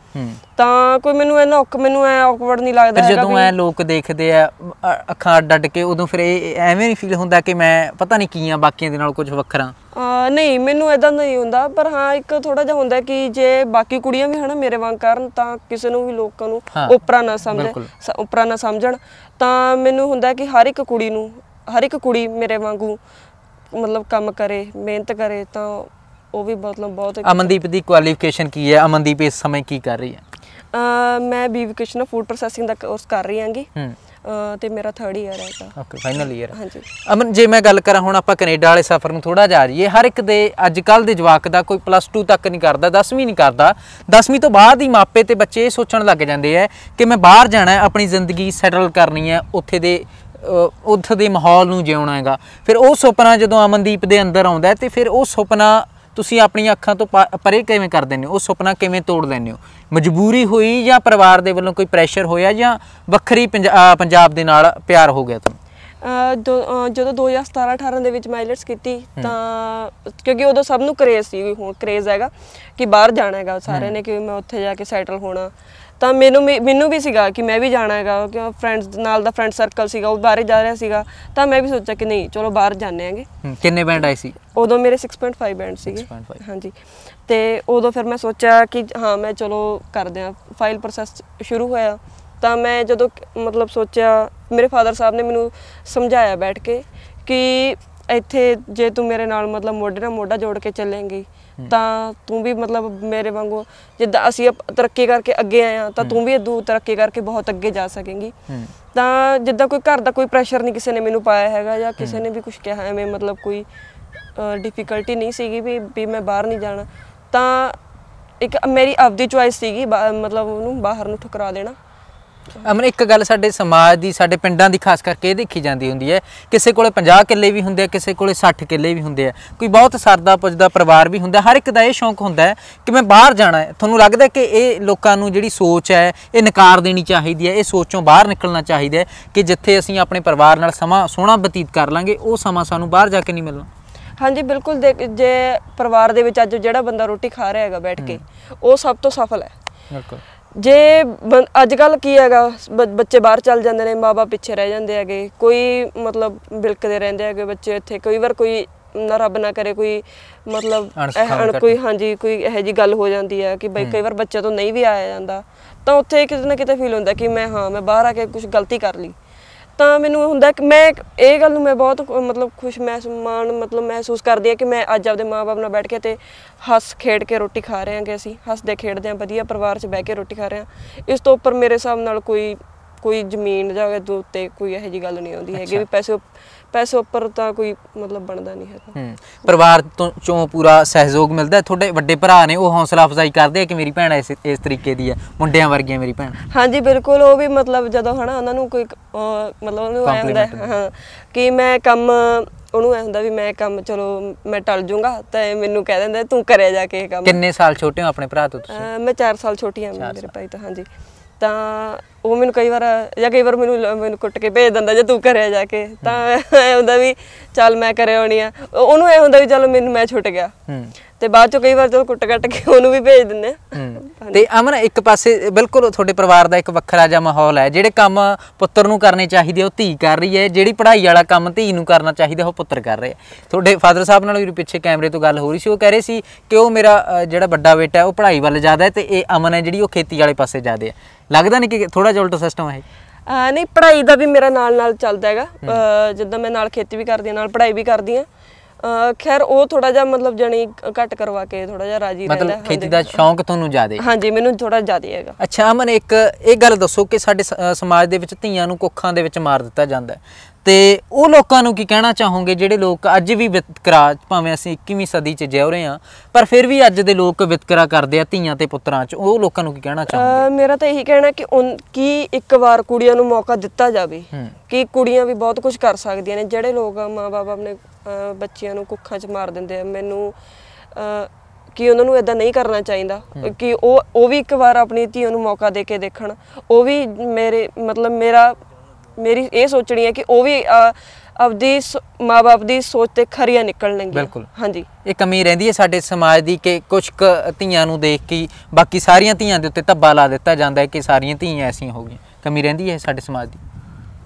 ਤਾਂ ਕੋਈ ਮੈਨੂੰ ਇਹ ਔਕ ਮੈਨੂੰ ਐ ਔਕਵਰਡ ਨਹੀਂ ਲੱਗਦਾ ਹੈਗਾ ਜਦੋਂ ਐ ਲੋਕ ਦੇਖਦੇ ਆ ਅੱਖਾਂ ਡੱਡ ਕੇ ਉਦੋਂ ਫਿਰ ਇਹ ਐਵੇਂ ਨਹੀਂ ਫੀਲ ਹੁੰਦਾ ਕਿ ਮੈਂ ਪਤਾ ਨਹੀਂ ਕੀ ਆ ਬਾਕੀਆਂ ਦੇ ਨਾਲ ਕੁਝ ਵੱਖਰਾ ਨਹੀਂ ਮੈਨੂੰ ਇਦਾਂ ਨਹੀਂ ਹੁੰਦਾ ਪਰ ਹਾਂ ਇੱਕ ਥੋੜਾ ਜਿਹਾ ਹੁੰਦਾ ਕਿ ਜੇ ਬਾਕੀ ਕੁੜੀਆਂ ਵੀ ਹਨਾ ਮੇਰੇ ਵਾਂਗ ਕਰਨ ਤਾਂ ਕਿਸੇ ਨੂੰ ਵੀ ਲੋਕਾਂ ਨੂੰ ਉਪਰਾ ਨਾ ਸਮਝਣ ਉਪਰਾ ਨਾ ਸਮਝਣ ਤਾਂ ਮੈਨੂੰ ਹੁੰਦਾ ਕਿ ਹਰ ਇੱਕ ਕੁੜੀ ਨੂੰ ਹਰ ਇੱਕ ਕੁੜੀ ਮੇਰੇ ਵਾਂਗੂ ਮਤਲਬ ਕੰਮ ਕਰੇ ਮਿਹਨਤ ਕਰੇ ਤਾਂ ਉਹ ਵੀ ਮਤਲਬ ਬਹੁਤ ਅਮਨਦੀਪ ਦੀ ਕੁਆਲੀਫਿਕੇਸ਼ਨ ਕੀ ਹੈ ਅਮਨਦੀਪ ਇਸ ਸਮੇਂ ਕੀ ਕਰ ਰਹੀ ਹੈ ਅਹ ਮੈਂ ਬੀਵਕੇਸ਼ਨ ਫੂਡ ਪ੍ਰੋਸੈਸਿੰਗ ਦਾ ਕੋਰਸ ਕਰ ਰਹੀ ਹਾਂਗੀ ਹੂੰ ਤੇ ਮੇਰਾ ਥਰਡ ਈਅਰ ਹੈਗਾ ਓਕੇ ਫਾਈਨਲ ਈਅਰ ਹਾਂਜੀ ਅਮਨ ਜੇ ਮੈਂ ਗੱਲ ਕਰਾਂ ਹੁਣ ਆਪਾਂ ਕੈਨੇਡਾ ਵਾਲੇ ਸਫ਼ਰ ਨੂੰ ਥੋੜਾ ਜਾ ਜਾਈਏ ਹਰ ਇੱਕ ਦੇ ਅੱਜ ਕੱਲ ਦੇ ਜਵਾਕ ਦਾ ਕੋਈ ਪਲੱਸ 2 ਤੱਕ ਨਹੀਂ ਕਰਦਾ 10ਵੀਂ ਨਹੀਂ ਕਰਦਾ 10ਵੀਂ ਤੋਂ ਬਾਅਦ ਹੀ ਮਾਪੇ ਤੇ ਬੱਚੇ ਇਹ ਸੋਚਣ ਲੱਗ ਜਾਂਦੇ ਆ ਕਿ ਮੈਂ ਬਾਹਰ ਜਾਣਾ ਹੈ ਆਪਣੀ ਜ਼ਿੰਦਗੀ ਸੈਟਲ ਕਰਨੀ ਹੈ ਉੱਥੇ ਦੇ ਉੱਥੇ ਦੇ ਮਾਹੌਲ ਨੂੰ ਜਿਉਣਾ ਹੈਗਾ ਫਿਰ ਉਹ ਸੁਪਨਾ ਜਦੋਂ ਅਮਨਦੀਪ ਦੇ ਅੰਦਰ ਆਉਂਦਾ ਤੇ ਫਿਰ ਉਹ ਸੁਪਨਾ ਤੁਸੀਂ ਆਪਣੀਆਂ ਅੱਖਾਂ ਤੋਂ ਪਰੇ ਕਿਵੇਂ ਕਰ ਦਿੰਦੇ ਹੋ ਉਹ ਸੁਪਨਾ ਕਿਵੇਂ ਤੋੜ ਲੈਂਦੇ ਹੋ ਮਜਬੂਰੀ ਹੋਈ ਜਾਂ ਪਰਿਵਾਰ ਦੇ ਵੱਲੋਂ ਕੋਈ ਪ੍ਰੈਸ਼ਰ ਹੋਇਆ ਜਾਂ ਵੱਖਰੀ ਪੰਜਾਬ ਦੇ ਨਾਲ ਪਿਆਰ ਹੋ ਗਿਆ ਤੁਹਾਨੂੰ ਜਦੋਂ 2017-18 ਦੇ ਵਿੱਚ ਮਾਈਲਟਸ ਕੀਤੀ ਤਾਂ ਕਿਉਂਕਿ ਉਦੋਂ ਸਭ ਨੂੰ ਕਰੇਜ਼ ਸੀ ਹੁਣ ਕਰੇਜ਼ ਹੈਗਾ ਕਿ ਬਾਹਰ ਜਾਣਾ ਹੈਗਾ ਸਾਰਿਆਂ ਨੇ ਕਿ ਮੈਂ ਉੱਥੇ ਜਾ ਕੇ ਸੈਟਲ ਹੋਣਾ ਤਾਂ ਮੈਨੂੰ ਮੈਨੂੰ ਵੀ ਸੀਗਾ ਕਿ ਮੈਂ ਵੀ ਜਾਣਾ ਹੈਗਾ ਕਿਉਂ ਫਰੈਂਡਸ ਨਾਲ ਦਾ ਫਰੈਂਡ ਸਰਕਲ ਸੀਗਾ ਉਹ ਬਾਹਰ ਜਾ ਰਿਹਾ ਸੀਗਾ ਤਾਂ ਮੈਂ ਵੀ ਸੋਚਿਆ ਕਿ ਨਹੀਂ ਚਲੋ ਬਾਹਰ ਜਾਣੇ ਆਂਗੇ ਕਿੰਨੇ ਬੈਂਡ ਆਏ ਸੀ ਉਦੋਂ ਮੇਰੇ 6.5 ਬੈਂਡ ਸੀਗੇ 6.5 ਹਾਂਜੀ ਤੇ ਉਦੋਂ ਫਿਰ ਮੈਂ ਸੋਚਿਆ ਕਿ ਹਾਂ ਮੈਂ ਚਲੋ ਕਰਦੇ ਆ ਫਾਈਲ ਪ੍ਰੋਸੈਸ ਸ਼ੁਰੂ ਹੋਇਆ ਤਾਂ ਮੈਂ ਜਦੋਂ ਮਤਲਬ ਸੋਚਿਆ ਮੇਰੇ ਫਾਦਰ ਸਾਹਿਬ ਨੇ ਮੈਨੂੰ ਸਮਝਾਇਆ ਬੈਠ ਕੇ ਕਿ ਇੱਥੇ ਜੇ ਤੂੰ ਮੇਰੇ ਨਾਲ ਮਤਲਬ ਮੋਢੇ ਨਾਲ ਮੋਢਾ ਜੋੜ ਕੇ ਚੱਲੇਂਗੀ ਤਾਂ ਤੂੰ ਵੀ ਮਤਲਬ ਮੇਰੇ ਵਾਂਗੂ ਜਿੱਦਾਂ ਅਸੀਂ ਤਰੱਕੀ ਕਰਕੇ ਅੱਗੇ ਆਏ ਆ ਤਾਂ ਤੂੰ ਵੀ ਇਦੋਂ ਤਰੱਕੀ ਕਰਕੇ ਬਹੁਤ ਅੱਗੇ ਜਾ ਸਕੇਂਗੀ ਤਾਂ ਜਿੱਦਾਂ ਕੋਈ ਘਰ ਦਾ ਕੋਈ ਪ੍ਰੈਸ਼ਰ ਨਹੀਂ ਕਿਸੇ ਨੇ ਮੈਨੂੰ ਪਾਇਆ ਹੈਗਾ ਜਾਂ ਕਿਸੇ ਨੇ ਵੀ ਕੁਝ ਕਿਹਾ ਐਵੇਂ ਮਤਲਬ ਕੋਈ ਡਿਫਿਕਲਟੀ ਨਹੀਂ ਸੀਗੀ ਵੀ ਵੀ ਮੈਂ ਬਾਹਰ ਨਹੀਂ ਜਾਣਾ ਤਾਂ ਇੱਕ ਮੇਰੀ ਆਪਦੀ ਚੁਆਇਸ ਸੀਗੀ ਮਤਲਬ ਉਹਨੂੰ ਬਾਹਰ ਨੂੰ ਠੁਕਰਾ ਦੇਣਾ ਅਮਨ ਇੱਕ ਗੱਲ ਸਾਡੇ ਸਮਾਜ ਦੀ ਸਾਡੇ ਪਿੰਡਾਂ ਦੀ ਖਾਸ ਕਰਕੇ ਇਹ ਦੇਖੀ ਜਾਂਦੀ ਹੁੰਦੀ ਹੈ ਕਿਸੇ ਕੋਲੇ 50 ਕਿੱਲੇ ਵੀ ਹੁੰਦੇ ਆ ਕਿਸੇ ਕੋਲੇ 60 ਕਿੱਲੇ ਵੀ ਹੁੰਦੇ ਆ ਕੋਈ ਬਹੁਤ ਸਰਦਾ ਪੁੱਜਦਾ ਪਰਿਵਾਰ ਵੀ ਹੁੰਦਾ ਹਰ ਇੱਕ ਦਾ ਇਹ ਸ਼ੌਂਕ ਹੁੰਦਾ ਹੈ ਕਿ ਮੈਂ ਬਾਹਰ ਜਾਣਾ ਹੈ ਤੁਹਾਨੂੰ ਲੱਗਦਾ ਕਿ ਇਹ ਲੋਕਾਂ ਨੂੰ ਜਿਹੜੀ ਸੋਚ ਹੈ ਇਹ ਨਕਾਰ ਦੇਣੀ ਚਾਹੀਦੀ ਹੈ ਇਹ ਸੋਚੋਂ ਬਾਹਰ ਨਿਕਲਣਾ ਚਾਹੀਦਾ ਹੈ ਕਿ ਜਿੱਥੇ ਅਸੀਂ ਆਪਣੇ ਪਰਿਵਾਰ ਨਾਲ ਸਮਾਂ ਸੋਹਣਾ ਬਤੀਤ ਕਰ ਲਾਂਗੇ ਉਹ ਸਮਾਂ ਸਾਨੂੰ ਬਾਹਰ ਜਾ ਕੇ ਨਹੀਂ ਮਿਲਣਾ ਹਾਂਜੀ ਬਿਲਕੁਲ ਜੇ ਪਰਿਵਾਰ ਦੇ ਵਿੱਚ ਅੱਜ ਜਿਹੜਾ ਬੰਦਾ ਰੋਟੀ ਖਾ ਰਿਹਾ ਹੈਗਾ ਬੈਠ ਕੇ ਉਹ ਸਭ ਤੋਂ ਸਫਲ ਹੈ ਬਿਲਕੁਲ ਜੇ ਅੱਜ ਕੱਲ ਕੀ ਹੈਗਾ ਬੱਚੇ ਬਾਹਰ ਚੱਲ ਜਾਂਦੇ ਨੇ ਮਾਪੇ ਪਿੱਛੇ ਰਹਿ ਜਾਂਦੇ ਹੈਗੇ ਕੋਈ ਮਤਲਬ ਬਿਲਕਦੇ ਰਹਿੰਦੇ ਹੈਗੇ ਬੱਚੇ ਇੱਥੇ ਕਈ ਵਾਰ ਕੋਈ ਨਾ ਰੱਬ ਨਾ ਕਰੇ ਕੋਈ ਮਤਲਬ ਕੋਈ ਹਾਂਜੀ ਕੋਈ ਇਹ ਜੀ ਗੱਲ ਹੋ ਜਾਂਦੀ ਹੈ ਕਿ ਬਈ ਕਈ ਵਾਰ ਬੱਚੇ ਤੋਂ ਨਹੀਂ ਵੀ ਆਇਆ ਜਾਂਦਾ ਤਾਂ ਉੱਥੇ ਕਿਤੇ ਨਾ ਕਿਤੇ ਫੀਲ ਹੁੰਦਾ ਕਿ ਮੈਂ ਹਾਂ ਮੈਂ ਬਾਹਰ ਆ ਕੇ ਕੁਝ ਗਲਤੀ ਕਰ ਲਈ ਤਾਂ ਮੈਨੂੰ ਹੁੰਦਾ ਕਿ ਮੈਂ ਇਹ ਗੱਲ ਨੂੰ ਮੈਂ ਬਹੁਤ ਮਤਲਬ ਖੁਸ਼ ਮਾਨ ਮਤਲਬ ਮਹਿਸੂਸ ਕਰਦੀ ਆ ਕਿ ਮੈਂ ਅੱਜ ਆਪਦੇ ਮਾਪੇ ਨਾਲ ਬੈਠ ਕੇ ਤੇ ਹੱਸ ਖੇਡ ਕੇ ਰੋਟੀ ਖਾ ਰਹੇ ਹਾਂਗੇ ਅਸੀਂ ਹੱਸਦੇ ਖੇਡਦੇ ਆਂ ਵਧੀਆ ਪਰਿਵਾਰ 'ਚ ਬਹਿ ਕੇ ਰੋਟੀ ਖਾ ਰਹੇ ਆਂ ਇਸ ਤੋਂ ਉੱਪਰ ਮੇਰੇ ਹਿਸਾਬ ਨਾਲ ਕੋਈ ਕੋਈ ਜ਼ਮੀਨ ਜਾਂ ਉਹਦੇ ਉੱਤੇ ਕੋਈ ਇਹੋ ਜੀ ਗੱਲ ਨਹੀਂ ਆਉਂਦੀ ਹੈਗੀ ਵੀ ਪੈਸੇ ਪੈਸੇ ਉੱਪਰ ਤਾਂ ਕੋਈ ਮਤਲਬ ਬਣਦਾ ਨਹੀਂ ਹੈਗਾ ਪਰਿਵਾਰ ਤੋਂ ਚੋਂ ਪੂਰਾ ਸਹਿਯੋਗ ਮਿਲਦਾ ਹੈ ਤੁਹਾਡੇ ਵੱਡੇ ਭਰਾ ਨੇ ਉਹ ਹੌਸਲਾ ਅਫਜ਼ਾਈ ਕਰਦੇ ਆ ਕਿ ਮੇਰੀ ਭੈਣ ਇਸ ਤਰੀਕੇ ਦੀ ਹੈ ਮੁੰਡਿਆਂ ਵਰਗੀ ਹੈ ਮੇਰੀ ਭੈਣ ਹਾਂਜੀ ਬਿਲਕੁਲ ਉਹ ਵੀ ਮਤਲਬ ਜਦੋਂ ਹਨਾ ਉਹਨਾਂ ਨੂੰ ਕੋਈ ਮਤਲਬ ਉਹਨੂੰ ਆਇਆ ਹੁੰਦਾ ਹਾਂ ਕਿ ਮੈਂ ਕੰਮ ਉਹਨੂੰ ਐ ਹੁੰਦਾ ਵੀ ਮੈਂ ਕੰਮ ਚਲੋ ਮੈਂ ਟਲ ਜਾਊਂਗਾ ਤਾਂ ਇਹ ਮੈਨੂੰ ਕਹਿ ਦਿੰਦਾ ਤੂੰ ਕਰਿਆ ਜਾ ਕੇ ਕੰਮ ਕਿੰਨੇ ਸਾਲ ਛੋਟੇ ਹੋ ਆਪਣੇ ਭਰਾ ਤੋਂ ਤੁਸੀਂ ਮੈਂ 4 ਸਾਲ ਛੋਟੀ ਹਾਂ ਮੇਰੇ ਭਾਈ ਤੋਂ ਹਾਂਜੀ ਤਾਂ ਉਹ ਮੈਨੂੰ ਕਈ ਵਾਰ ਜਾਂ ਕਈ ਵਾਰ ਮੈਨੂੰ ਮੈਨੂੰ ਕੁੱਟ ਕੇ ਭੇਜ ਦਿੰਦਾ ਜੇ ਤੂੰ ਕਰਿਆ ਜਾ ਕੇ ਤਾਂ ਐ ਹੁੰਦਾ ਵੀ ਚੱਲ ਮੈਂ ਕਰਿਆ ਹੋਣੀ ਆ ਉਹਨੂੰ ਐ ਹੁੰਦਾ ਵੀ ਚੱਲ ਮੈਨੂੰ ਮੈਂ ਛੁੱਟ ਗਿਆ ਹੂੰ ਤੇ ਬਾਅਦ ਚੋਂ ਕਈ ਵਾਰ ਜਦੋਂ ਕੁੱਟ ਕੱਟ ਕੇ ਉਹਨੂੰ ਵੀ ਭੇਜ ਦਿੰਦੇ ਆ ਤੇ ਅਮਨ ਇੱਕ ਪਾਸੇ ਬਿਲਕੁਲ ਤੁਹਾਡੇ ਪਰਿਵਾਰ ਦਾ ਇੱਕ ਵੱਖਰਾ ਜਿਹਾ ਮਾਹੌਲ ਹੈ ਜਿਹੜੇ ਕੰਮ ਪੁੱਤਰ ਨੂੰ ਕਰਨੇ ਚਾਹੀਦੇ ਉਹ ਧੀ ਕਰ ਰਹੀ ਹੈ ਜਿਹੜੀ ਪੜ੍ਹਾਈ ਵਾਲਾ ਕੰਮ ਧੀ ਨੂੰ ਕਰਨਾ ਚਾਹੀਦਾ ਉਹ ਪੁੱਤਰ ਕਰ ਰਿਹਾ ਤੁਹਾਡੇ ਫਾਦਰ ਸਾਹਿਬ ਨਾਲ ਵੀ ਪਿੱਛੇ ਕੈਮਰੇ ਤੋਂ ਗੱਲ ਹੋ ਰਹੀ ਸੀ ਉਹ ਕਹਿ ਰਹੇ ਸੀ ਕਿ ਉਹ ਮੇਰਾ ਜਿਹੜਾ ਵੱਡਾ ਬੇਟਾ ਉਹ ਪੜ੍ਹਾਈ ਵੱਲ ਜ਼ਿਆਦਾ ਹੈ ਤੇ ਇਹ ਅਮਨ ਹੈ ਜਿਹੜੀ ਉਹ ਖੇਤੀ ਵਾਲੇ ਪਾਸੇ ਜ਼ਿਆਦਾ ਹੈ ਲੱਗਦਾ ਨਹੀਂ ਕਿ ਥੋੜਾ ਥੋੜਾ ਜਿਹਾ ਉਲਟਾ ਸਿਸਟਮ ਹੈ ਨਹੀਂ ਪੜ੍ਹਾਈ ਦਾ ਵੀ ਮੇਰਾ ਨਾਲ ਨਾਲ ਚੱਲਦਾ ਹੈਗਾ ਜਿੱਦਾਂ ਮੈਂ ਨਾਲ ਖੇਤੀ ਵੀ ਕਰਦੀ ਆ ਨਾਲ ਪੜ੍ਹਾਈ ਵੀ ਕਰਦੀ ਆ ਖੈਰ ਉਹ ਥੋੜਾ ਜਿਹਾ ਮਤਲਬ ਜਣੀ ਘੱਟ ਕਰਵਾ ਕੇ ਥੋੜਾ ਜਿਹਾ ਰਾਜੀ ਰਹਿੰਦਾ ਮਤਲਬ ਖੇਤੀ ਦਾ ਸ਼ੌਂਕ ਤੁਹਾਨੂੰ ਜ਼ਿਆਦਾ ਹੈ ਹਾਂਜੀ ਮੈਨੂੰ ਥੋੜਾ ਜ਼ਿਆਦਾ ਹੈਗਾ ਅੱਛਾ ਅਮਨ ਇੱਕ ਇਹ ਗੱਲ ਦੱਸੋ ਕਿ ਸਾਡੇ ਸਮਾਜ ਦੇ ਵਿੱਚ ਧੀਆਂ ਨੂੰ ਕੁੱਖਾਂ ਦੇ ਵਿੱਚ ਮਾਰ ਦਿੱਤਾ ਜਾਂਦਾ ਹੈ ਤੇ ਉਹ ਲੋਕਾਂ ਨੂੰ ਕੀ ਕਹਿਣਾ ਚਾਹੋਗੇ ਜਿਹੜੇ ਲੋਕ ਅੱਜ ਵੀ ਵਿਤਕਰਾ ਭਾਵੇਂ ਅਸੀਂ 21ਵੀਂ ਸਦੀ 'ਚ ਜਿਉ ਰਹੇ ਹਾਂ ਪਰ ਫਿਰ ਵੀ ਅੱਜ ਦੇ ਲੋਕ ਵਿਤਕਰਾ ਕਰਦੇ ਆ ਧੀਆਂ ਤੇ ਪੁੱਤਰਾਂ 'ਚ ਉਹ ਲੋਕਾਂ ਨੂੰ ਕੀ ਕਹਿਣਾ ਚਾਹੋਗੇ ਮੇਰਾ ਤਾਂ ਇਹੀ ਕਹਿਣਾ ਕਿ ਕੀ ਇੱਕ ਵਾਰ ਕੁੜੀਆਂ ਨੂੰ ਮੌਕਾ ਦਿੱਤਾ ਜਾਵੇ ਕਿ ਕੁੜੀਆਂ ਵੀ ਬਹੁਤ ਕੁਝ ਕਰ ਸਕਦੀਆਂ ਨੇ ਜਿਹੜੇ ਲੋਕ ਮਾਪੇ ਆਪਣੇ ਬੱਚਿਆਂ ਨੂੰ ਕੁੱਖਾਂ 'ਚ ਮਾਰ ਦਿੰਦੇ ਆ ਮੈਨੂੰ ਕਿ ਉਹਨਾਂ ਨੂੰ ਇਦਾਂ ਨਹੀਂ ਕਰਨਾ ਚਾਹੀਦਾ ਕਿ ਉਹ ਉਹ ਵੀ ਇੱਕ ਵਾਰ ਆਪਣੀ ਧੀ ਨੂੰ ਮੌਕਾ ਦੇ ਕੇ ਦੇਖਣ ਉਹ ਵੀ ਮੇਰੇ ਮਤਲਬ ਮੇਰਾ ਮੇਰੀ ਇਹ ਸੋਚਣੀ ਹੈ ਕਿ ਉਹ ਵੀ ਆਪਦੀ ਮਾਪੇ ਦੀ ਸੋਚ ਤੇ ਖਰੀਆਂ ਨਿਕਲਣਗੇ ਬਿਲਕੁਲ ਹਾਂਜੀ ਇਹ ਕਮੀ ਰਹਿੰਦੀ ਹੈ ਸਾਡੇ ਸਮਾਜ ਦੀ ਕਿ ਕੁਝ ਧੀਆਂ ਨੂੰ ਦੇਖ ਕੇ ਬਾਕੀ ਸਾਰੀਆਂ ਧੀਆਂ ਦੇ ਉੱਤੇ ਧੱਬਾ ਲਾ ਦਿੱਤਾ ਜਾਂਦਾ ਹੈ ਕਿ ਸਾਰੀਆਂ ਧੀਆਂ ਐਸੀਆਂ ਹੋ ਗਈਆਂ ਕਮੀ ਰਹਿੰਦੀ ਹੈ ਸਾਡੇ ਸਮਾਜ ਦੀ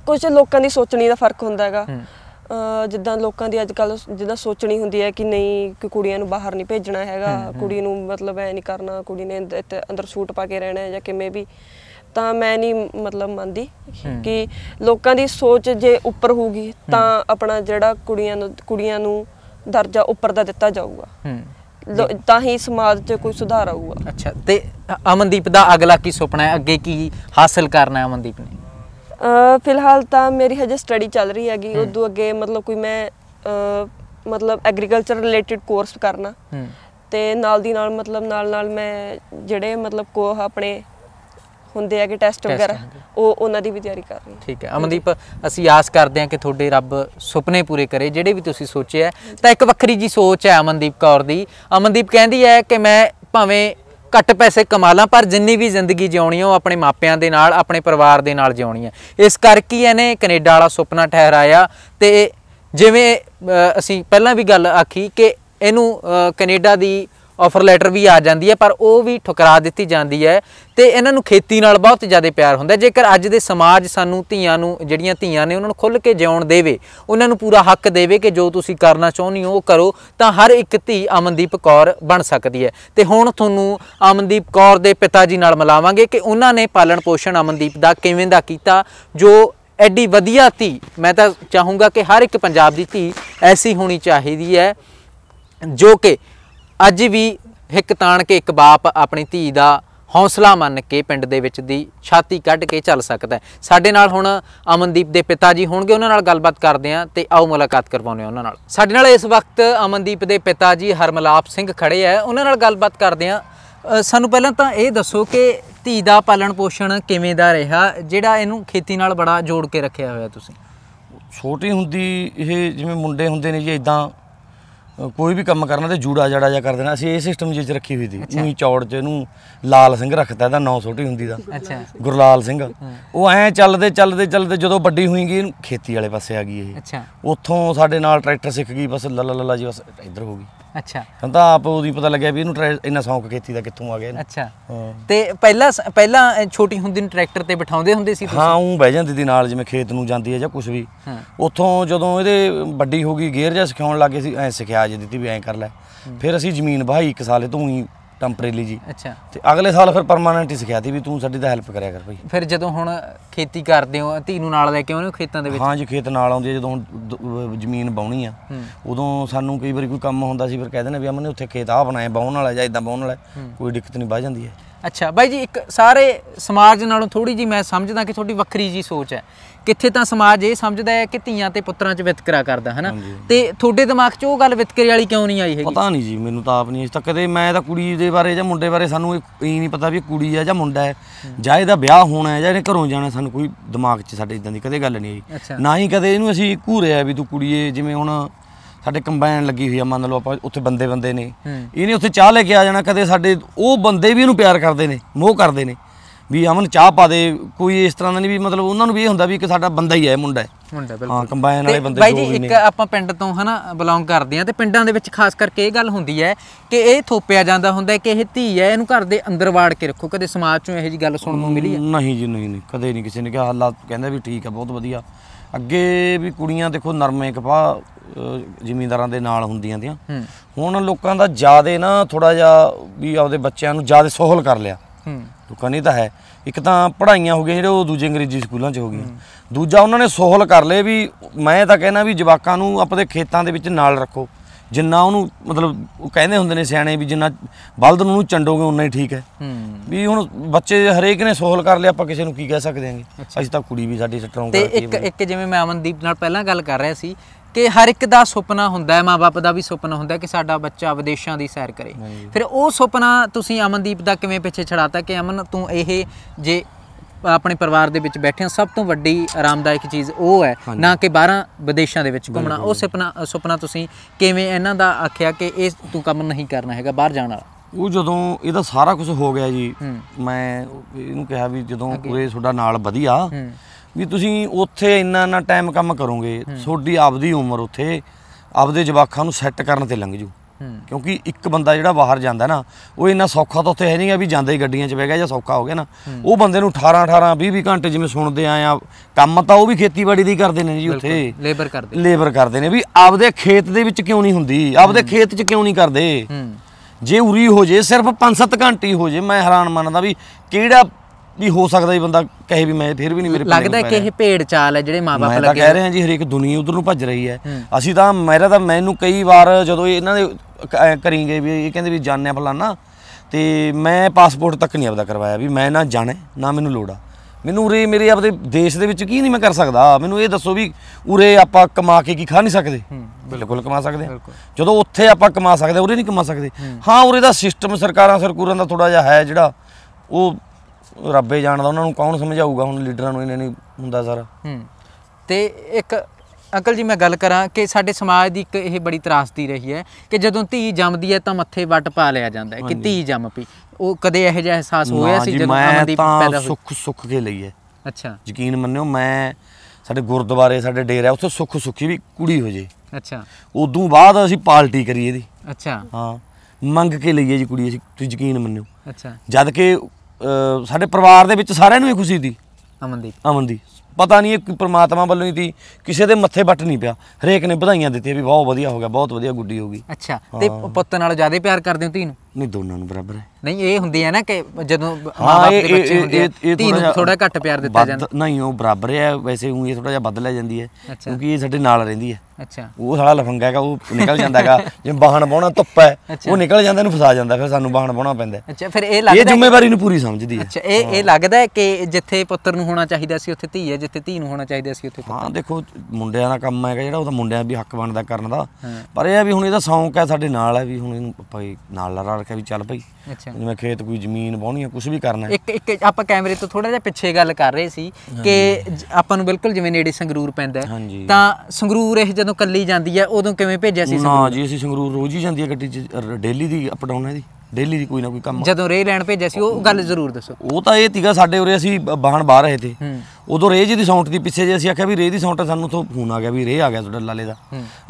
ਕੁਝ ਲੋਕਾਂ ਦੀ ਸੋਚਣੀ ਦਾ ਫਰਕ ਹੁੰਦਾ ਹੈਗਾ ਜਿੱਦਾਂ ਲੋਕਾਂ ਦੀ ਅੱਜ ਕੱਲ ਜਿੱਦਾਂ ਸੋਚਣੀ ਹੁੰਦੀ ਹੈ ਕਿ ਨਹੀਂ ਕਿ ਕੁੜੀਆਂ ਨੂੰ ਬਾਹਰ ਨਹੀਂ ਭੇਜਣਾ ਹੈਗਾ ਕੁੜੀ ਨੂੰ ਮਤਲਬ ਐ ਨਹੀਂ ਕਰਨਾ ਕੁੜੀ ਨੇ ਅੰਦਰ ਸੂਟ ਪਾ ਕੇ ਰਹਿਣਾ ਹੈ ਜਾਂ ਕਿਵੇਂ ਵੀ ਤਾਂ ਮੈਂ ਨਹੀਂ ਮਤਲਬ ਮੰਨਦੀ ਕਿ ਲੋਕਾਂ ਦੀ ਸੋਚ ਜੇ ਉੱਪਰ ਹੋਊਗੀ ਤਾਂ ਆਪਣਾ ਜਿਹੜਾ ਕੁੜੀਆਂ ਨੂੰ ਕੁੜੀਆਂ ਨੂੰ ਦਰਜਾ ਉੱਪਰ ਦਾ ਦਿੱਤਾ ਜਾਊਗਾ ਤਾਂ ਹੀ ਸਮਾਜ 'ਚ ਕੋਈ ਸੁਧਾਰ ਆਊਗਾ ਅੱਛਾ ਤੇ ਅਮਨਦੀਪ ਦਾ ਅਗਲਾ ਕੀ ਸੁਪਨਾ ਹੈ ਅੱਗੇ ਕੀ ਹਾਸਲ ਕਰਨਾ ਹੈ ਅਮਨਦੀਪ ਨੇ ਅ ਫਿਲਹਾਲ ਤਾਂ ਮੇਰੀ ਹਜੇ ਸਟੱਡੀ ਚੱਲ ਰਹੀ ਹੈਗੀ ਉਦੋਂ ਅੱਗੇ ਮਤਲਬ ਕੋਈ ਮੈਂ ਮਤਲਬ ਐਗਰੀਕਲਚਰ ਰਿਲੇਟਡ ਕੋਰਸ ਕਰਨਾ ਤੇ ਨਾਲ ਦੀ ਨਾਲ ਮਤਲਬ ਨਾਲ ਨਾਲ ਮੈਂ ਜਿਹੜੇ ਮਤਲਬ ਕੋ ਆਪਣੇ ਹੁੰਦੇ ਕਿ ਟੈਸਟ ਵਗੈਰਾ ਉਹ ਉਹਨਾਂ ਦੀ ਵੀ ਤਿਆਰੀ ਕਰ ਰਹੀ ਠੀਕ ਹੈ ਅਮਨਦੀਪ ਅਸੀਂ ਆਸ ਕਰਦੇ ਹਾਂ ਕਿ ਤੁਹਾਡੇ ਰੱਬ ਸੁਪਨੇ ਪੂਰੇ ਕਰੇ ਜਿਹੜੇ ਵੀ ਤੁਸੀਂ ਸੋਚਿਆ ਤਾਂ ਇੱਕ ਵੱਖਰੀ ਜੀ ਸੋਚ ਹੈ ਅਮਨਦੀਪ ਕੌਰ ਦੀ ਅਮਨਦੀਪ ਕਹਿੰਦੀ ਹੈ ਕਿ ਮੈਂ ਭਾਵੇਂ ਘੱਟ ਪੈਸੇ ਕਮਾ ਲਾਂ ਪਰ ਜਿੰਨੀ ਵੀ ਜ਼ਿੰਦਗੀ ਜਿਉਣੀ ਉਹ ਆਪਣੇ ਮਾਪਿਆਂ ਦੇ ਨਾਲ ਆਪਣੇ ਪਰਿਵਾਰ ਦੇ ਨਾਲ ਜਿਉਣੀ ਹੈ ਇਸ ਕਰਕੇ ਇਹਨੇ ਕੈਨੇਡਾ ਵਾਲਾ ਸੁਪਨਾ ਠਹਿਰਾਇਆ ਤੇ ਜਿਵੇਂ ਅਸੀਂ ਪਹਿਲਾਂ ਵੀ ਗੱਲ ਆਖੀ ਕਿ ਇਹਨੂੰ ਕੈਨੇਡਾ ਦੀ ਆਫਰ ਲੈਟਰ ਵੀ ਆ ਜਾਂਦੀ ਹੈ ਪਰ ਉਹ ਵੀ ਠੁਕਰਾ ਦਿੱਤੀ ਜਾਂਦੀ ਹੈ ਤੇ ਇਹਨਾਂ ਨੂੰ ਖੇਤੀ ਨਾਲ ਬਹੁਤ ਜ਼ਿਆਦਾ ਪਿਆਰ ਹੁੰਦਾ ਜੇਕਰ ਅੱਜ ਦੇ ਸਮਾਜ ਸਾਨੂੰ ਧੀਆਂ ਨੂੰ ਜਿਹੜੀਆਂ ਧੀਆਂ ਨੇ ਉਹਨਾਂ ਨੂੰ ਖੁੱਲ੍ਹ ਕੇ ਜਿਉਣ ਦੇਵੇ ਉਹਨਾਂ ਨੂੰ ਪੂਰਾ ਹੱਕ ਦੇਵੇ ਕਿ ਜੋ ਤੁਸੀਂ ਕਰਨਾ ਚਾਹੁੰਦੇ ਹੋ ਉਹ ਕਰੋ ਤਾਂ ਹਰ ਇੱਕ ਧੀ ਅਮਨਦੀਪ ਕੌਰ ਬਣ ਸਕਦੀ ਹੈ ਤੇ ਹੁਣ ਤੁਹਾਨੂੰ ਅਮਨਦੀਪ ਕੌਰ ਦੇ ਪਿਤਾ ਜੀ ਨਾਲ ਮਿਲਾਵਾਂਗੇ ਕਿ ਉਹਨਾਂ ਨੇ ਪਾਲਣ ਪੋਸ਼ਣ ਅਮਨਦੀਪ ਦਾ ਕਿਵੇਂ ਦਾ ਕੀਤਾ ਜੋ ਐਡੀ ਵਧੀਆ ਧੀ ਮੈਂ ਤਾਂ ਚਾਹੂੰਗਾ ਕਿ ਹਰ ਇੱਕ ਪੰਜਾਬ ਦੀ ਧੀ ਐਸੀ ਹੋਣੀ ਚਾਹੀਦੀ ਹੈ ਜੋ ਕਿ ਅੱਜ ਵੀ ਹਿੱਕ ਤਾਣ ਕੇ ਇੱਕ ਬਾਪ ਆਪਣੀ ਧੀ ਦਾ ਹੌਸਲਾ ਮੰਨ ਕੇ ਪਿੰਡ ਦੇ ਵਿੱਚ ਦੀ ਛਾਤੀ ਕੱਢ ਕੇ ਚੱਲ ਸਕਦਾ ਸਾਡੇ ਨਾਲ ਹੁਣ ਅਮਨਦੀਪ ਦੇ ਪਿਤਾ ਜੀ ਹੋਣਗੇ ਉਹਨਾਂ ਨਾਲ ਗੱਲਬਾਤ ਕਰਦੇ ਆਂ ਤੇ ਆਓ ਮੁਲਾਕਾਤ ਕਰਵਾਉਂਦੇ ਆਂ ਉਹਨਾਂ ਨਾਲ ਸਾਡੇ ਨਾਲ ਇਸ ਵਕਤ ਅਮਨਦੀਪ ਦੇ ਪਿਤਾ ਜੀ ਹਰਮਲਾਪ ਸਿੰਘ ਖੜੇ ਆ ਉਹਨਾਂ ਨਾਲ ਗੱਲਬਾਤ ਕਰਦੇ ਆਂ ਸਾਨੂੰ ਪਹਿਲਾਂ ਤਾਂ ਇਹ ਦੱਸੋ ਕਿ ਧੀ ਦਾ ਪਾਲਣ ਪੋਸ਼ਣ ਕਿਵੇਂ ਦਾ ਰਿਹਾ ਜਿਹੜਾ ਇਹਨੂੰ ਖੇਤੀ ਨਾਲ ਬੜਾ ਜੋੜ ਕੇ ਰੱਖਿਆ ਹੋਇਆ ਤੁਸੀਂ ਛੋਟੀ ਹੁੰਦੀ ਇਹ ਜਿਵੇਂ ਮੁੰਡੇ ਹੁੰਦੇ ਨੇ ਜੀ ਇਦਾਂ ਕੋਈ ਵੀ ਕੰਮ ਕਰਨਾ ਤੇ ਜੂੜਾ ਜੜਾ ਜਾ ਕਰ ਦੇਣਾ ਅਸੀਂ ਇਹ ਸਿਸਟਮ ਜਿਹੇ ਚ ਰੱਖੀ ਹੋਈ ਦੀ ਉਹੀ ਚੌੜ ਚ ਇਹਨੂੰ ਲਾਲ ਸਿੰਘ ਰੱਖਦਾ ਇਹਦਾ ਨਾਂ ਛੋਟੀ ਹੁੰਦੀ ਦਾ ਅੱਛਾ ਗੁਰਲਾਲ ਸਿੰਘ ਉਹ ਐ ਚੱਲਦੇ ਚੱਲਦੇ ਚੱਲਦੇ ਜਦੋਂ ਵੱਡੀ ਹੋਈ ਗਈ ਖੇਤੀ ਵਾਲੇ ਪਾਸੇ ਆ ਗਈ ਇਹ ਅੱਛਾ ਉੱਥੋਂ ਸਾਡੇ ਨਾਲ ਟਰੈਕਟਰ ਸਿੱਖ ਗਈ ਬਸ ਲਲਾ ਲਲਾ ਜੀ ਬਸ ਇੱਧਰ ਹੋ ਗਈ ਅੱਛਾ ਤਾਂ ਆਪ ਉਹਦੀ ਪਤਾ ਲੱਗਿਆ ਵੀ ਇਹਨੂੰ ਇੰਨਾ ਸ਼ੌਂਕ ਖੇਤੀ ਦਾ ਕਿੱਥੋਂ ਆ ਗਿਆ ਇਹਨੂੰ ਅੱਛਾ ਤੇ ਪਹਿਲਾਂ ਪਹਿਲਾਂ ਛੋਟੀ ਹੁੰਦੀ ਨੂੰ ਟਰੈਕਟਰ ਤੇ ਬਿਠਾਉਂਦੇ ਹੁੰਦੇ ਸੀ ਤੁਸੀਂ ਹਾਂ ਉਹ ਬਹਿ ਜਾਂਦੀ ਦੀ ਨਾਲ ਜਿਵੇਂ ਖੇਤ ਨੂੰ ਜਾਂਦੀ ਹੈ ਜਾਂ ਕੁਝ ਵੀ ਉੱਥੋਂ ਜਦੋਂ ਇਹਦੇ ਵੱਡੀ ਹੋ ਗਈ ਗੇਅਰ ਜਾਂ ਸਿਖਾਉਣ ਲੱਗੇ ਸੀ ਐ ਸਿਖਿਆ ਜੇ ਦਿੱਤੀ ਵੀ ਐ ਕਰ ਲੈ ਫਿਰ ਅਸੀਂ ਜ਼ਮੀਨ ਵਾਹੀ ਇੱਕ ਸਾਲੇ ਤੋਂ ਹੀ ਟੈਂਪਰੇਰੀ ਜੀ ਅੱਛਾ ਤੇ ਅਗਲੇ ਸਾਲ ਫਿਰ ਪਰਮਾਨੈਂਟ ਹੀ ਸਿਖਿਆਤੀ ਵੀ ਤੂੰ ਸਾਡੀ ਦਾ ਹੈਲਪ ਕਰਿਆ ਕਰ ਭਾਈ ਫਿਰ ਜਦੋਂ ਹੁਣ ਖੇਤੀ ਕਰਦੇ ਹੋ ਧੀ ਨੂੰ ਨਾਲ ਲੈ ਕੇ ਆਉਂਦੇ ਹੋ ਖੇਤਾਂ ਦੇ ਵਿੱਚ ਹਾਂ ਜੀ ਖੇਤ ਨਾਲ ਆਉਂਦੀ ਜਦੋਂ ਹੁਣ ਜ਼ਮੀਨ ਬਾਉਣੀ ਆ ਉਦੋਂ ਸਾਨੂੰ ਕਈ ਵਾਰੀ ਕੋਈ ਕੰਮ ਹੁੰਦਾ ਸੀ ਫਿਰ ਕਹਿ ਦਿੰਦੇ ਵੀ ਅਮਨ ਨੇ ਉੱਥੇ ਖੇਤ ਆ ਬਣਾਏ ਬਾਉਣ ਵਾਲਾ ਜਾਂ ਇਦਾਂ ਬਾਉਣ ਵਾਲਾ ਕੋਈ ਦਿੱਕਤ ਨਹੀਂ ਬਾਹ ਜਾਂਦੀ ਹੈ ਅੱਛਾ ਬਾਈ ਜੀ ਇੱਕ ਸਾਰੇ ਸਮਾਜ ਨਾਲੋਂ ਥੋੜੀ ਜੀ ਮੈਂ ਸਮਝਦਾ ਕਿ ਤੁਹਾਡੀ ਵੱਖਰੀ ਜੀ ਸੋਚ ਹੈ ਕਿੱਥੇ ਤਾਂ ਸਮਾਜ ਇਹ ਸਮਝਦਾ ਹੈ ਕਿ ਧੀਆਂ ਤੇ ਪੁੱਤਰਾਂ 'ਚ ਵਿਤਕਰਾ ਕਰਦਾ ਹਨਾ ਤੇ ਤੁਹਾਡੇ ਦਿਮਾਗ 'ਚ ਉਹ ਗੱਲ ਵਿਤਕਰੇ ਵਾਲੀ ਕਿਉਂ ਨਹੀਂ ਆਈ ਹੈਗੀ ਪਤਾ ਨਹੀਂ ਜੀ ਮੈਨੂੰ ਤਾਂ ਆਪ ਨਹੀਂ ਅਜੇ ਤੱਕ ਕਦੇ ਮੈਂ ਤਾਂ ਕੁੜੀ ਦੇ ਬਾਰੇ ਜਾਂ ਮੁੰਡੇ ਬਾਰੇ ਸਾਨੂੰ ਇਹ ਨਹੀਂ ਪਤਾ ਵੀ ਕੁੜੀ ਹੈ ਜਾਂ ਮੁੰਡਾ ਹੈ ਜਾਂ ਇਹਦਾ ਵਿਆਹ ਹੋਣਾ ਹੈ ਜਾਂ ਇਹਨੇ ਘਰੋਂ ਜਾਣਾ ਸਾਨੂੰ ਕੋਈ ਦਿਮਾਗ 'ਚ ਸਾਡੇ ਇਦਾਂ ਦੀ ਕਦੇ ਗੱਲ ਨਹੀਂ ਆਈ ਨਾ ਹੀ ਕਦੇ ਇਹਨੂੰ ਅਸੀਂ ਘੂਰਿਆ ਵੀ ਤੂੰ ਕੁੜੀਏ ਜਿਵੇਂ ਹੁਣ ਸਾਡੇ ਕੰਬਾਈਨ ਲੱਗੀ ਹੋਈ ਆ ਮੰਨ ਲਓ ਆਪਾਂ ਉੱਥੇ ਬੰਦੇ ਬੰਦੇ ਨੇ ਇਹਨੇ ਉੱਥੇ ਚਾਹ ਲੈ ਕੇ ਆ ਜਾਣਾ ਕਦੇ ਸਾਡੇ ਉਹ ਬੰਦੇ ਵੀ ਇਹਨੂੰ ਪਿਆਰ ਕਰਦੇ ਨੇ ਮੋਹ ਕਰਦੇ ਨੇ ਵੀ ਅਮਨ ਚਾਹ ਪਾ ਦੇ ਕੋਈ ਇਸ ਤਰ੍ਹਾਂ ਦਾ ਨਹੀਂ ਵੀ ਮਤਲਬ ਉਹਨਾਂ ਨੂੰ ਵੀ ਇਹ ਹੁੰਦਾ ਵੀ ਕਿ ਸਾਡਾ ਬੰਦਾ ਹੀ ਹੈ ਮੁੰਡਾ ਹੈ ਮੁੰਡਾ ਬਿਲਕੁਲ ਹਾਂ ਕੰਬਾਈਨ ਵਾਲੇ ਬੰਦੇ ਬਾਈ ਜੀ ਇੱਕ ਆਪਾਂ ਪਿੰਡ ਤੋਂ ਹਨਾ ਬਿਲੋਂਗ ਕਰਦੇ ਆ ਤੇ ਪਿੰਡਾਂ ਦੇ ਵਿੱਚ ਖਾਸ ਕਰਕੇ ਇਹ ਗੱਲ ਹੁੰਦੀ ਹੈ ਕਿ ਇਹ ਥੋਪਿਆ ਜਾਂਦਾ ਹੁੰਦਾ ਕਿ ਇਹ ਧੀ ਹੈ ਇਹਨੂੰ ਘਰ ਦੇ ਅੰਦਰ ਵਾੜ ਕੇ ਰੱਖੋ ਕਦੇ ਸਮਾਜ ਚੋਂ ਇਹੋ ਜੀ ਗੱਲ ਸੁਣਨ ਨੂੰ ਮਿਲੀ ਹੈ ਨਹੀਂ ਜੀ ਨਹੀਂ ਨਹੀਂ ਕਦੇ ਨਹੀਂ ਕਿਸੇ ਨੇ ਕਿਹਾ ਹਾਲਾਤ ਕਹਿੰਦਾ ਵੀ ਠੀਕ ਆ ਬਹੁਤ ਵਧੀਆ ਅੱਗੇ ਵੀ ਕੁੜੀਆਂ ਦੇਖੋ ਨਰਮੇ ਕਪਾਹ ਜ਼ਿਮੀਂਦਾਰਾਂ ਦੇ ਨਾਲ ਹੁੰਦੀਆਂ ਦੀਆਂ ਹੁਣ ਲੋਕਾਂ ਦਾ ਜਿਆਦੇ ਨਾ ਥੋੜਾ ਜਿਹਾ ਵੀ ਆਪਦੇ ਬੱਚਿਆਂ ਨੂੰ ਜਿਆਦੇ ਸੋਹਲ ਕਰ ਲਿਆ ਲੋਕਾਂ ਨੇ ਤਾਂ ਹੈ ਇੱਕ ਤਾਂ ਪੜ੍ਹਾਈਆਂ ਹੋ ਗਈਆਂ ਜਿਹੜੇ ਉਹ ਦੂਜੇ ਅੰਗਰੇਜ਼ੀ ਸਕੂਲਾਂ 'ਚ ਹੋ ਗਈਆਂ ਦੂਜਾ ਉਹਨਾਂ ਨੇ ਸੋਹਲ ਕਰ ਲਏ ਵੀ ਮੈਂ ਤਾਂ ਕਹਿੰਦਾ ਵੀ ਜਵਾਕਾਂ ਨੂੰ ਆਪਣੇ ਖੇਤਾਂ ਦੇ ਵਿੱਚ ਨਾਲ ਰੱਖੋ ਜਿੰਨਾ ਉਹਨੂੰ ਮਤਲਬ ਉਹ ਕਹਿੰਦੇ ਹੁੰਦੇ ਨੇ ਸਿਆਣੇ ਵੀ ਜਿੰਨਾ ਬਲਦ ਨੂੰ ਨੂੰ ਚੰਡੋਗੇ ਉਨਾ ਹੀ ਠੀਕ ਹੈ ਵੀ ਹੁਣ ਬੱਚੇ ਹਰੇਕ ਨੇ ਸੋਹਲ ਕਰ ਲਿਆ ਆਪਾਂ ਕਿਸੇ ਨੂੰ ਕੀ ਕਹਿ ਸਕਦੇ ਹਾਂਗੇ ਅਸੀਂ ਤਾਂ ਕੁੜੀ ਵੀ ਸਾਡੀ ਸਟਰੋਂਗ ਕਰਤੀ ਤੇ ਇੱਕ ਇੱਕ ਜਿਵੇਂ ਮੈਂ ਅਮਨਦੀਪ ਨਾਲ ਪਹਿਲਾਂ ਗੱਲ ਕਰ ਰਿਹਾ ਸੀ ਕਿ ਹਰ ਇੱਕ ਦਾ ਸੁਪਨਾ ਹੁੰਦਾ ਹੈ ਮਾਪੇ ਦਾ ਵੀ ਸੁਪਨਾ ਹੁੰਦਾ ਹੈ ਕਿ ਸਾਡਾ ਬੱਚਾ ਵਿਦੇਸ਼ਾਂ ਦੀ ਸੈਰ ਕਰੇ ਫਿਰ ਉਹ ਸੁਪਨਾ ਤੁਸੀਂ ਅਮਨਦੀਪ ਦਾ ਕਿਵੇਂ ਪਿੱਛੇ ਛੜਾਤਾ ਕਿ ਅਮਨ ਤੂੰ ਇਹ ਜੇ ਆਪਣੇ ਪਰਿਵਾਰ ਦੇ ਵਿੱਚ ਬੈਠੇ ਸਭ ਤੋਂ ਵੱਡੀ ਆਰਾਮਦਾਇਕ ਚੀਜ਼ ਉਹ ਹੈ ਨਾ ਕਿ 12 ਵਿਦੇਸ਼ਾਂ ਦੇ ਵਿੱਚ ਘੁੰਮਣਾ ਉਹ ਸੁਪਨਾ ਸੁਪਨਾ ਤੁਸੀਂ ਕਿਵੇਂ ਇਹਨਾਂ ਦਾ ਆਖਿਆ ਕਿ ਇਹ ਤੂੰ ਕੰਮ ਨਹੀਂ ਕਰਨਾ ਹੈਗਾ ਬਾਹਰ ਜਾਣ ਵਾਲਾ ਉਹ ਜਦੋਂ ਇਹਦਾ ਸਾਰਾ ਕੁਝ ਹੋ ਗਿਆ ਜੀ ਮੈਂ ਇਹਨੂੰ ਕਿਹਾ ਵੀ ਜਦੋਂ ਪੂਰੇ ਤੁਹਾਡਾ ਨਾਲ ਵਧੀਆ ਵੀ ਤੁਸੀਂ ਉੱਥੇ ਇੰਨਾ ਇੰਨਾ ਟਾਈਮ ਕੰਮ ਕਰੋਗੇ ਤੁਹਾਡੀ ਆਪਦੀ ਉਮਰ ਉੱਥੇ ਆਪਦੇ ਜਵਾਖਾਂ ਨੂੰ ਸੈੱਟ ਕਰਨ ਤੇ ਲੰਘ ਜੂ ਕਿਉਂਕਿ ਇੱਕ ਬੰਦਾ ਜਿਹੜਾ ਬਾਹਰ ਜਾਂਦਾ ਨਾ ਉਹ ਇੰਨਾ ਸੌਖਾ ਤਾਂ ਉੱਥੇ ਹੈ ਨਹੀਂ ਆ ਵੀ ਜਾਂਦੇ ਹੀ ਗੱਡੀਆਂ 'ਚ ਬਹਿ ਗਿਆ ਜਾਂ ਸੌਖਾ ਹੋ ਗਿਆ ਨਾ ਉਹ ਬੰਦੇ ਨੂੰ 18 18 20 20 ਘੰਟੇ ਜਿਵੇਂ ਸੁਣਦੇ ਆਏ ਆ ਕੰਮ ਤਾਂ ਉਹ ਵੀ ਖੇਤੀਬਾੜੀ ਦੀ ਕਰਦੇ ਨੇ ਜੀ ਉੱਥੇ ਲੇਬਰ ਕਰਦੇ ਲੇਬਰ ਕਰਦੇ ਨੇ ਵੀ ਆਪਦੇ ਖੇਤ ਦੇ ਵਿੱਚ ਕਿਉਂ ਨਹੀਂ ਹੁੰਦੀ ਆਪਦੇ ਖੇਤ 'ਚ ਕਿਉਂ ਨਹੀਂ ਕਰਦੇ ਜੇ ਉਰੀ ਹੋ ਜੇ ਸਿਰਫ 5-7 ਘੰਟੇ ਹੋ ਜੇ ਮੈਂ ਹੈਰਾਨ ਮੰਨਦਾ ਵੀ ਕਿਹੜਾ ਵੀ ਹੋ ਸਕਦਾ ਹੀ ਬੰਦਾ ਕਹੇ ਵੀ ਮੈਂ ਫਿਰ ਵੀ ਨਹੀਂ ਮੇਰੇ ਲੱਗਦਾ ਕਿ ਇਹ ਭੇਡ ਚਾਲ ਹੈ ਜਿਹੜੇ ਮਾਪੇ ਲੱਗੇ ਮੈਂ ਕਹਿ ਰਹੇ ਹਾਂ ਜੀ ਹਰੇਕ ਦੁਨੀਆ ਉਧਰ ਨੂੰ ਭੱਜ ਰਹੀ ਹੈ ਅਸੀਂ ਤਾਂ ਮੇਰਾ ਤਾਂ ਮੈਨੂੰ ਕਈ ਵਾਰ ਜਦੋਂ ਇਹਨਾਂ ਦੇ ਕਰੀਂਗੇ ਵੀ ਇਹ ਕਹਿੰਦੇ ਵੀ ਜਾਣਿਆ ਫਲਾਣਾ ਤੇ ਮੈਂ ਪਾਸਪੋਰਟ ਤੱਕ ਨਹੀਂ ਆਪਦਾ ਕਰਵਾਇਆ ਵੀ ਮੈਂ ਨਾ ਜਾਣੇ ਨਾ ਮੈਨੂੰ ਲੋੜਾ ਮੈਨੂੰ ਉਰੇ ਮੇਰੇ ਆਪਦੇ ਦੇਸ਼ ਦੇ ਵਿੱਚ ਕੀ ਨਹੀਂ ਮੈਂ ਕਰ ਸਕਦਾ ਮੈਨੂੰ ਇਹ ਦੱਸੋ ਵੀ ਉਰੇ ਆਪਾਂ ਕਮਾ ਕੇ ਕੀ ਖਾ ਨਹੀਂ ਸਕਦੇ ਬਿਲਕੁਲ ਕਮਾ ਸਕਦੇ ਜਦੋਂ ਉੱਥੇ ਆਪਾਂ ਕਮਾ ਸਕਦੇ ਉਰੇ ਨਹੀਂ ਕਮਾ ਸਕਦੇ ਹਾਂ ਉਰੇ ਦਾ ਸਿਸਟਮ ਸਰਕਾਰਾਂ ਸਰਕੂਰਾਂ ਦਾ ਥੋੜਾ ਜਿਹਾ ਹੈ ਜਿਹੜਾ ਉਹ ਰੱਬੇ ਜਾਣਦਾ ਉਹਨਾਂ ਨੂੰ ਕੌਣ ਸਮਝਾਊਗਾ ਹੁਣ ਲੀਡਰਾਂ ਨੂੰ ਇਹਨੇ ਨਹੀਂ ਹੁੰਦਾ ਸਾਰਾ ਹੂੰ ਤੇ ਇੱਕ ਅੰਕਲ ਜੀ ਮੈਂ ਗੱਲ ਕਰਾਂ ਕਿ ਸਾਡੇ ਸਮਾਜ ਦੀ ਇੱਕ ਇਹ ਬੜੀ ਤਰਾਸਦੀ ਰਹੀ ਹੈ ਕਿ ਜਦੋਂ ਧੀ ਜੰਮਦੀ ਹੈ ਤਾਂ ਮੱਥੇ ਵੱਟ ਪਾ ਲਿਆ ਜਾਂਦਾ ਹੈ ਕਿ ਧੀ ਜੰਮ ਪਈ ਉਹ ਕਦੇ ਇਹੋ ਜਿਹਾ ਅਹਿਸਾਸ ਹੋਇਆ ਸੀ ਜਦੋਂ ਅਮਨਦੀਪ ਪੈਦਾ ਹੋਈ ਸੁੱਖ ਸੁੱਖ ਕੇ ਲਈ ਹੈ ਅੱਛਾ ਯਕੀਨ ਮੰਨਿਓ ਮੈਂ ਸਾਡੇ ਗੁਰਦੁਆਰੇ ਸਾਡੇ ਡੇਰਾ ਉੱਥੇ ਸੁੱਖ ਸੁੱਖੀ ਵੀ ਕੁੜੀ ਹੋ ਜੇ ਅੱਛਾ ਉਦੋਂ ਬਾਅਦ ਅਸੀਂ ਪਾਰਟੀ ਕਰੀ ਇਹਦੀ ਅੱਛਾ ਹਾਂ ਮੰਗ ਕੇ ਲਈਏ ਜੀ ਕੁੜੀ ਅਸੀਂ ਤੁਸੀਂ ਯਕੀਨ ਮੰਨਿਓ ਅੱਛਾ ਜਦ ਕਿ ਸਾਡੇ ਪਰਿਵਾਰ ਦੇ ਵਿੱਚ ਸਾਰਿਆਂ ਨੂੰ ਹੀ ਖੁਸ਼ੀ ਦੀ ਅਮਨਦੀਪ ਅਮਨਦੀਪ ਪਤਾ ਨਹੀਂ ਇਹ ਪ੍ਰਮਾਤਮਾ ਵੱਲੋਂ ਹੀ ਦੀ ਕਿਸੇ ਦੇ ਮੱਥੇ ਵੱਟ ਨਹੀਂ ਪਿਆ ਹਰੇਕ ਨੇ ਵਧਾਈਆਂ ਦਿੱਤੀਆਂ ਵੀ ਬਹੁਤ ਵਧੀਆ ਹੋ ਗਿਆ ਬਹੁਤ ਵਧੀਆ ਗੁੱਡੀ ਹੋ ਗਈ ਅੱਛਾ ਤੇ ਪੁੱਤ ਨਾਲ ਜ਼ਿਆਦਾ ਪਿਆਰ ਕਰਦੇ ਹੋ ਧੀ ਨੂੰ ਨਹੀਂ ਦੋਨਾਂ ਨੂੰ ਬਰਾਬਰ ਹੈ ਨਹੀਂ ਇਹ ਹੁੰਦੀ ਹੈ ਨਾ ਕਿ ਜਦੋਂ ਬਾਪ ਦੇ ਬੱਚੇ ਹੁੰਦੇ ਆ ਧੀ ਨੂੰ ਥੋੜਾ ਘੱਟ ਪਿਆਰ ਦਿੱਤਾ ਜਾਂਦਾ ਨਹੀਂ ਉਹ ਬਰਾਬਰ ਹੈ ਵੈਸੇ ਉਹ ਇਹ ਥੋੜਾ ਜਿਹਾ ਬਦਲ ਲੈ ਜਾਂਦੀ ਹੈ ਕਿਉਂਕਿ ਇਹ ਸਾਡੇ ਨਾਲ ਰਹਿੰਦੀ ਹੈ ਅੱਛਾ ਉਹ ਸਾਲਾ ਲਫੰਗਾ ਹੈਗਾ ਉਹ ਨਿਕਲ ਜਾਂਦਾ ਹੈਗਾ ਜੇ ਬਾਹਣ ਬੋਣਾ ਧੁੱਪ ਹੈ ਉਹ ਨਿਕਲ ਜਾਂਦਾ ਇਹਨੂੰ ਫਸਾ ਜਾਂਦਾ ਫਿਰ ਸਾਨੂੰ ਬਾਹਣ ਬੋਣਾ ਪੈਂਦਾ ਅੱਛਾ ਫਿਰ ਇਹ ਲੱਗਦਾ ਇਹ ਜ਼ਿੰਮੇਵਾਰੀ ਨੂੰ ਪੂਰੀ ਸਮਝਦੀ ਹੈ ਅੱਛਾ ਇਹ ਇਹ ਲੱਗਦਾ ਹੈ ਕਿ ਜਿੱਥੇ ਪੁੱਤਰ ਨੂੰ ਹੋਣਾ ਚਾਹੀਦਾ ਸੀ ਉੱਥੇ ਧੀ ਹੈ ਜਿੱਥੇ ਧੀ ਨੂੰ ਹੋਣਾ ਚਾਹੀਦਾ ਸੀ ਉੱਥੇ ਹਾਂ ਦੇਖੋ ਮੁੰਡਿਆਂ ਦਾ ਕੰਮ ਹੈਗਾ ਜਿਹੜਾ ਉਹ ਤਾਂ ਮੁੰਡਿਆਂ ਵੀ ਹੱਕ ਬਣਦਾ ਕਰਨ ਦਾ ਪਰ ਇਹ ਵੀ ਹੁਣ ਇਹਦਾ ਸ਼ੌਂਕ ਹੈ ਸਾਡੇ ਨਾਲ ਹੈ ਵੀ ਹੁਣ ਇਹਨੂੰ ਆਪਾਂ ਨਾਲ ਲਾ ਆਖਿਆ ਵੀ ਚੱਲ ਭਾਈ ਜਿਵੇਂ ਖੇਤ ਕੋਈ ਜ਼ਮੀਨ ਵਾਹਣੀ ਆ ਕੁਝ ਵੀ ਕਰਨਾ ਇੱਕ ਇੱਕ ਆਪਾਂ ਕੈਮਰੇ ਤੋਂ ਥੋੜਾ ਜਿਹਾ ਪਿੱਛੇ ਗੱਲ ਕਰ ਰਹੇ ਸੀ ਕਿ ਆਪਾਂ ਨੂੰ ਬਿਲਕੁਲ ਜਿਵੇਂ ਨੇੜੇ ਸੰਗਰੂਰ ਪੈਂਦਾ ਤਾਂ ਸੰਗਰੂਰ ਇਹ ਜਦੋਂ ਕੱਲੀ ਜਾਂਦੀ ਆ ਉਦੋਂ ਕਿਵੇਂ ਭੇਜਿਆ ਸੀ ਸੰਗਰੂਰ ਨਾ ਜੀ ਅਸੀਂ ਸੰਗਰੂਰ ਰੋਜ਼ ਹੀ ਜਾਂਦੀ ਆ ਗੱਡੀ ਚ ਡੇਲੀ ਦੀ ਅਪ ਡਾਊਨ ਹੈ ਦੀ ਡੇਲੀ ਦੀ ਕੋਈ ਨਾ ਕੋਈ ਕੰਮ ਜਦੋਂ ਰੇ ਲੈਣ ਭੇਜਿਆ ਸੀ ਉਹ ਗੱਲ ਜ਼ਰੂਰ ਦੱਸੋ ਉਹ ਤਾਂ ਇਹ ਤੀਗਾ ਸਾਡੇ ਉਰੇ ਅਸੀਂ ਬਾਹਣ ਬਾਹ ਰਹੇ ਤੇ ਉਦੋਂ ਰੇਹ ਜੀ ਦੀ ਸਾਊਂਡ ਦੀ ਪਿੱਛੇ ਜੇ ਅਸੀਂ ਆਖਿਆ ਵੀ ਰੇਹ ਦੀ ਸਾਊਂਡ ਸਾਨੂੰ ਤੋਂ ਫੋਨ ਆ ਗਿਆ ਵੀ ਰੇਹ ਆ ਗਿਆ ਤੁਹਾਡਾ ਲਾਲੇ ਦਾ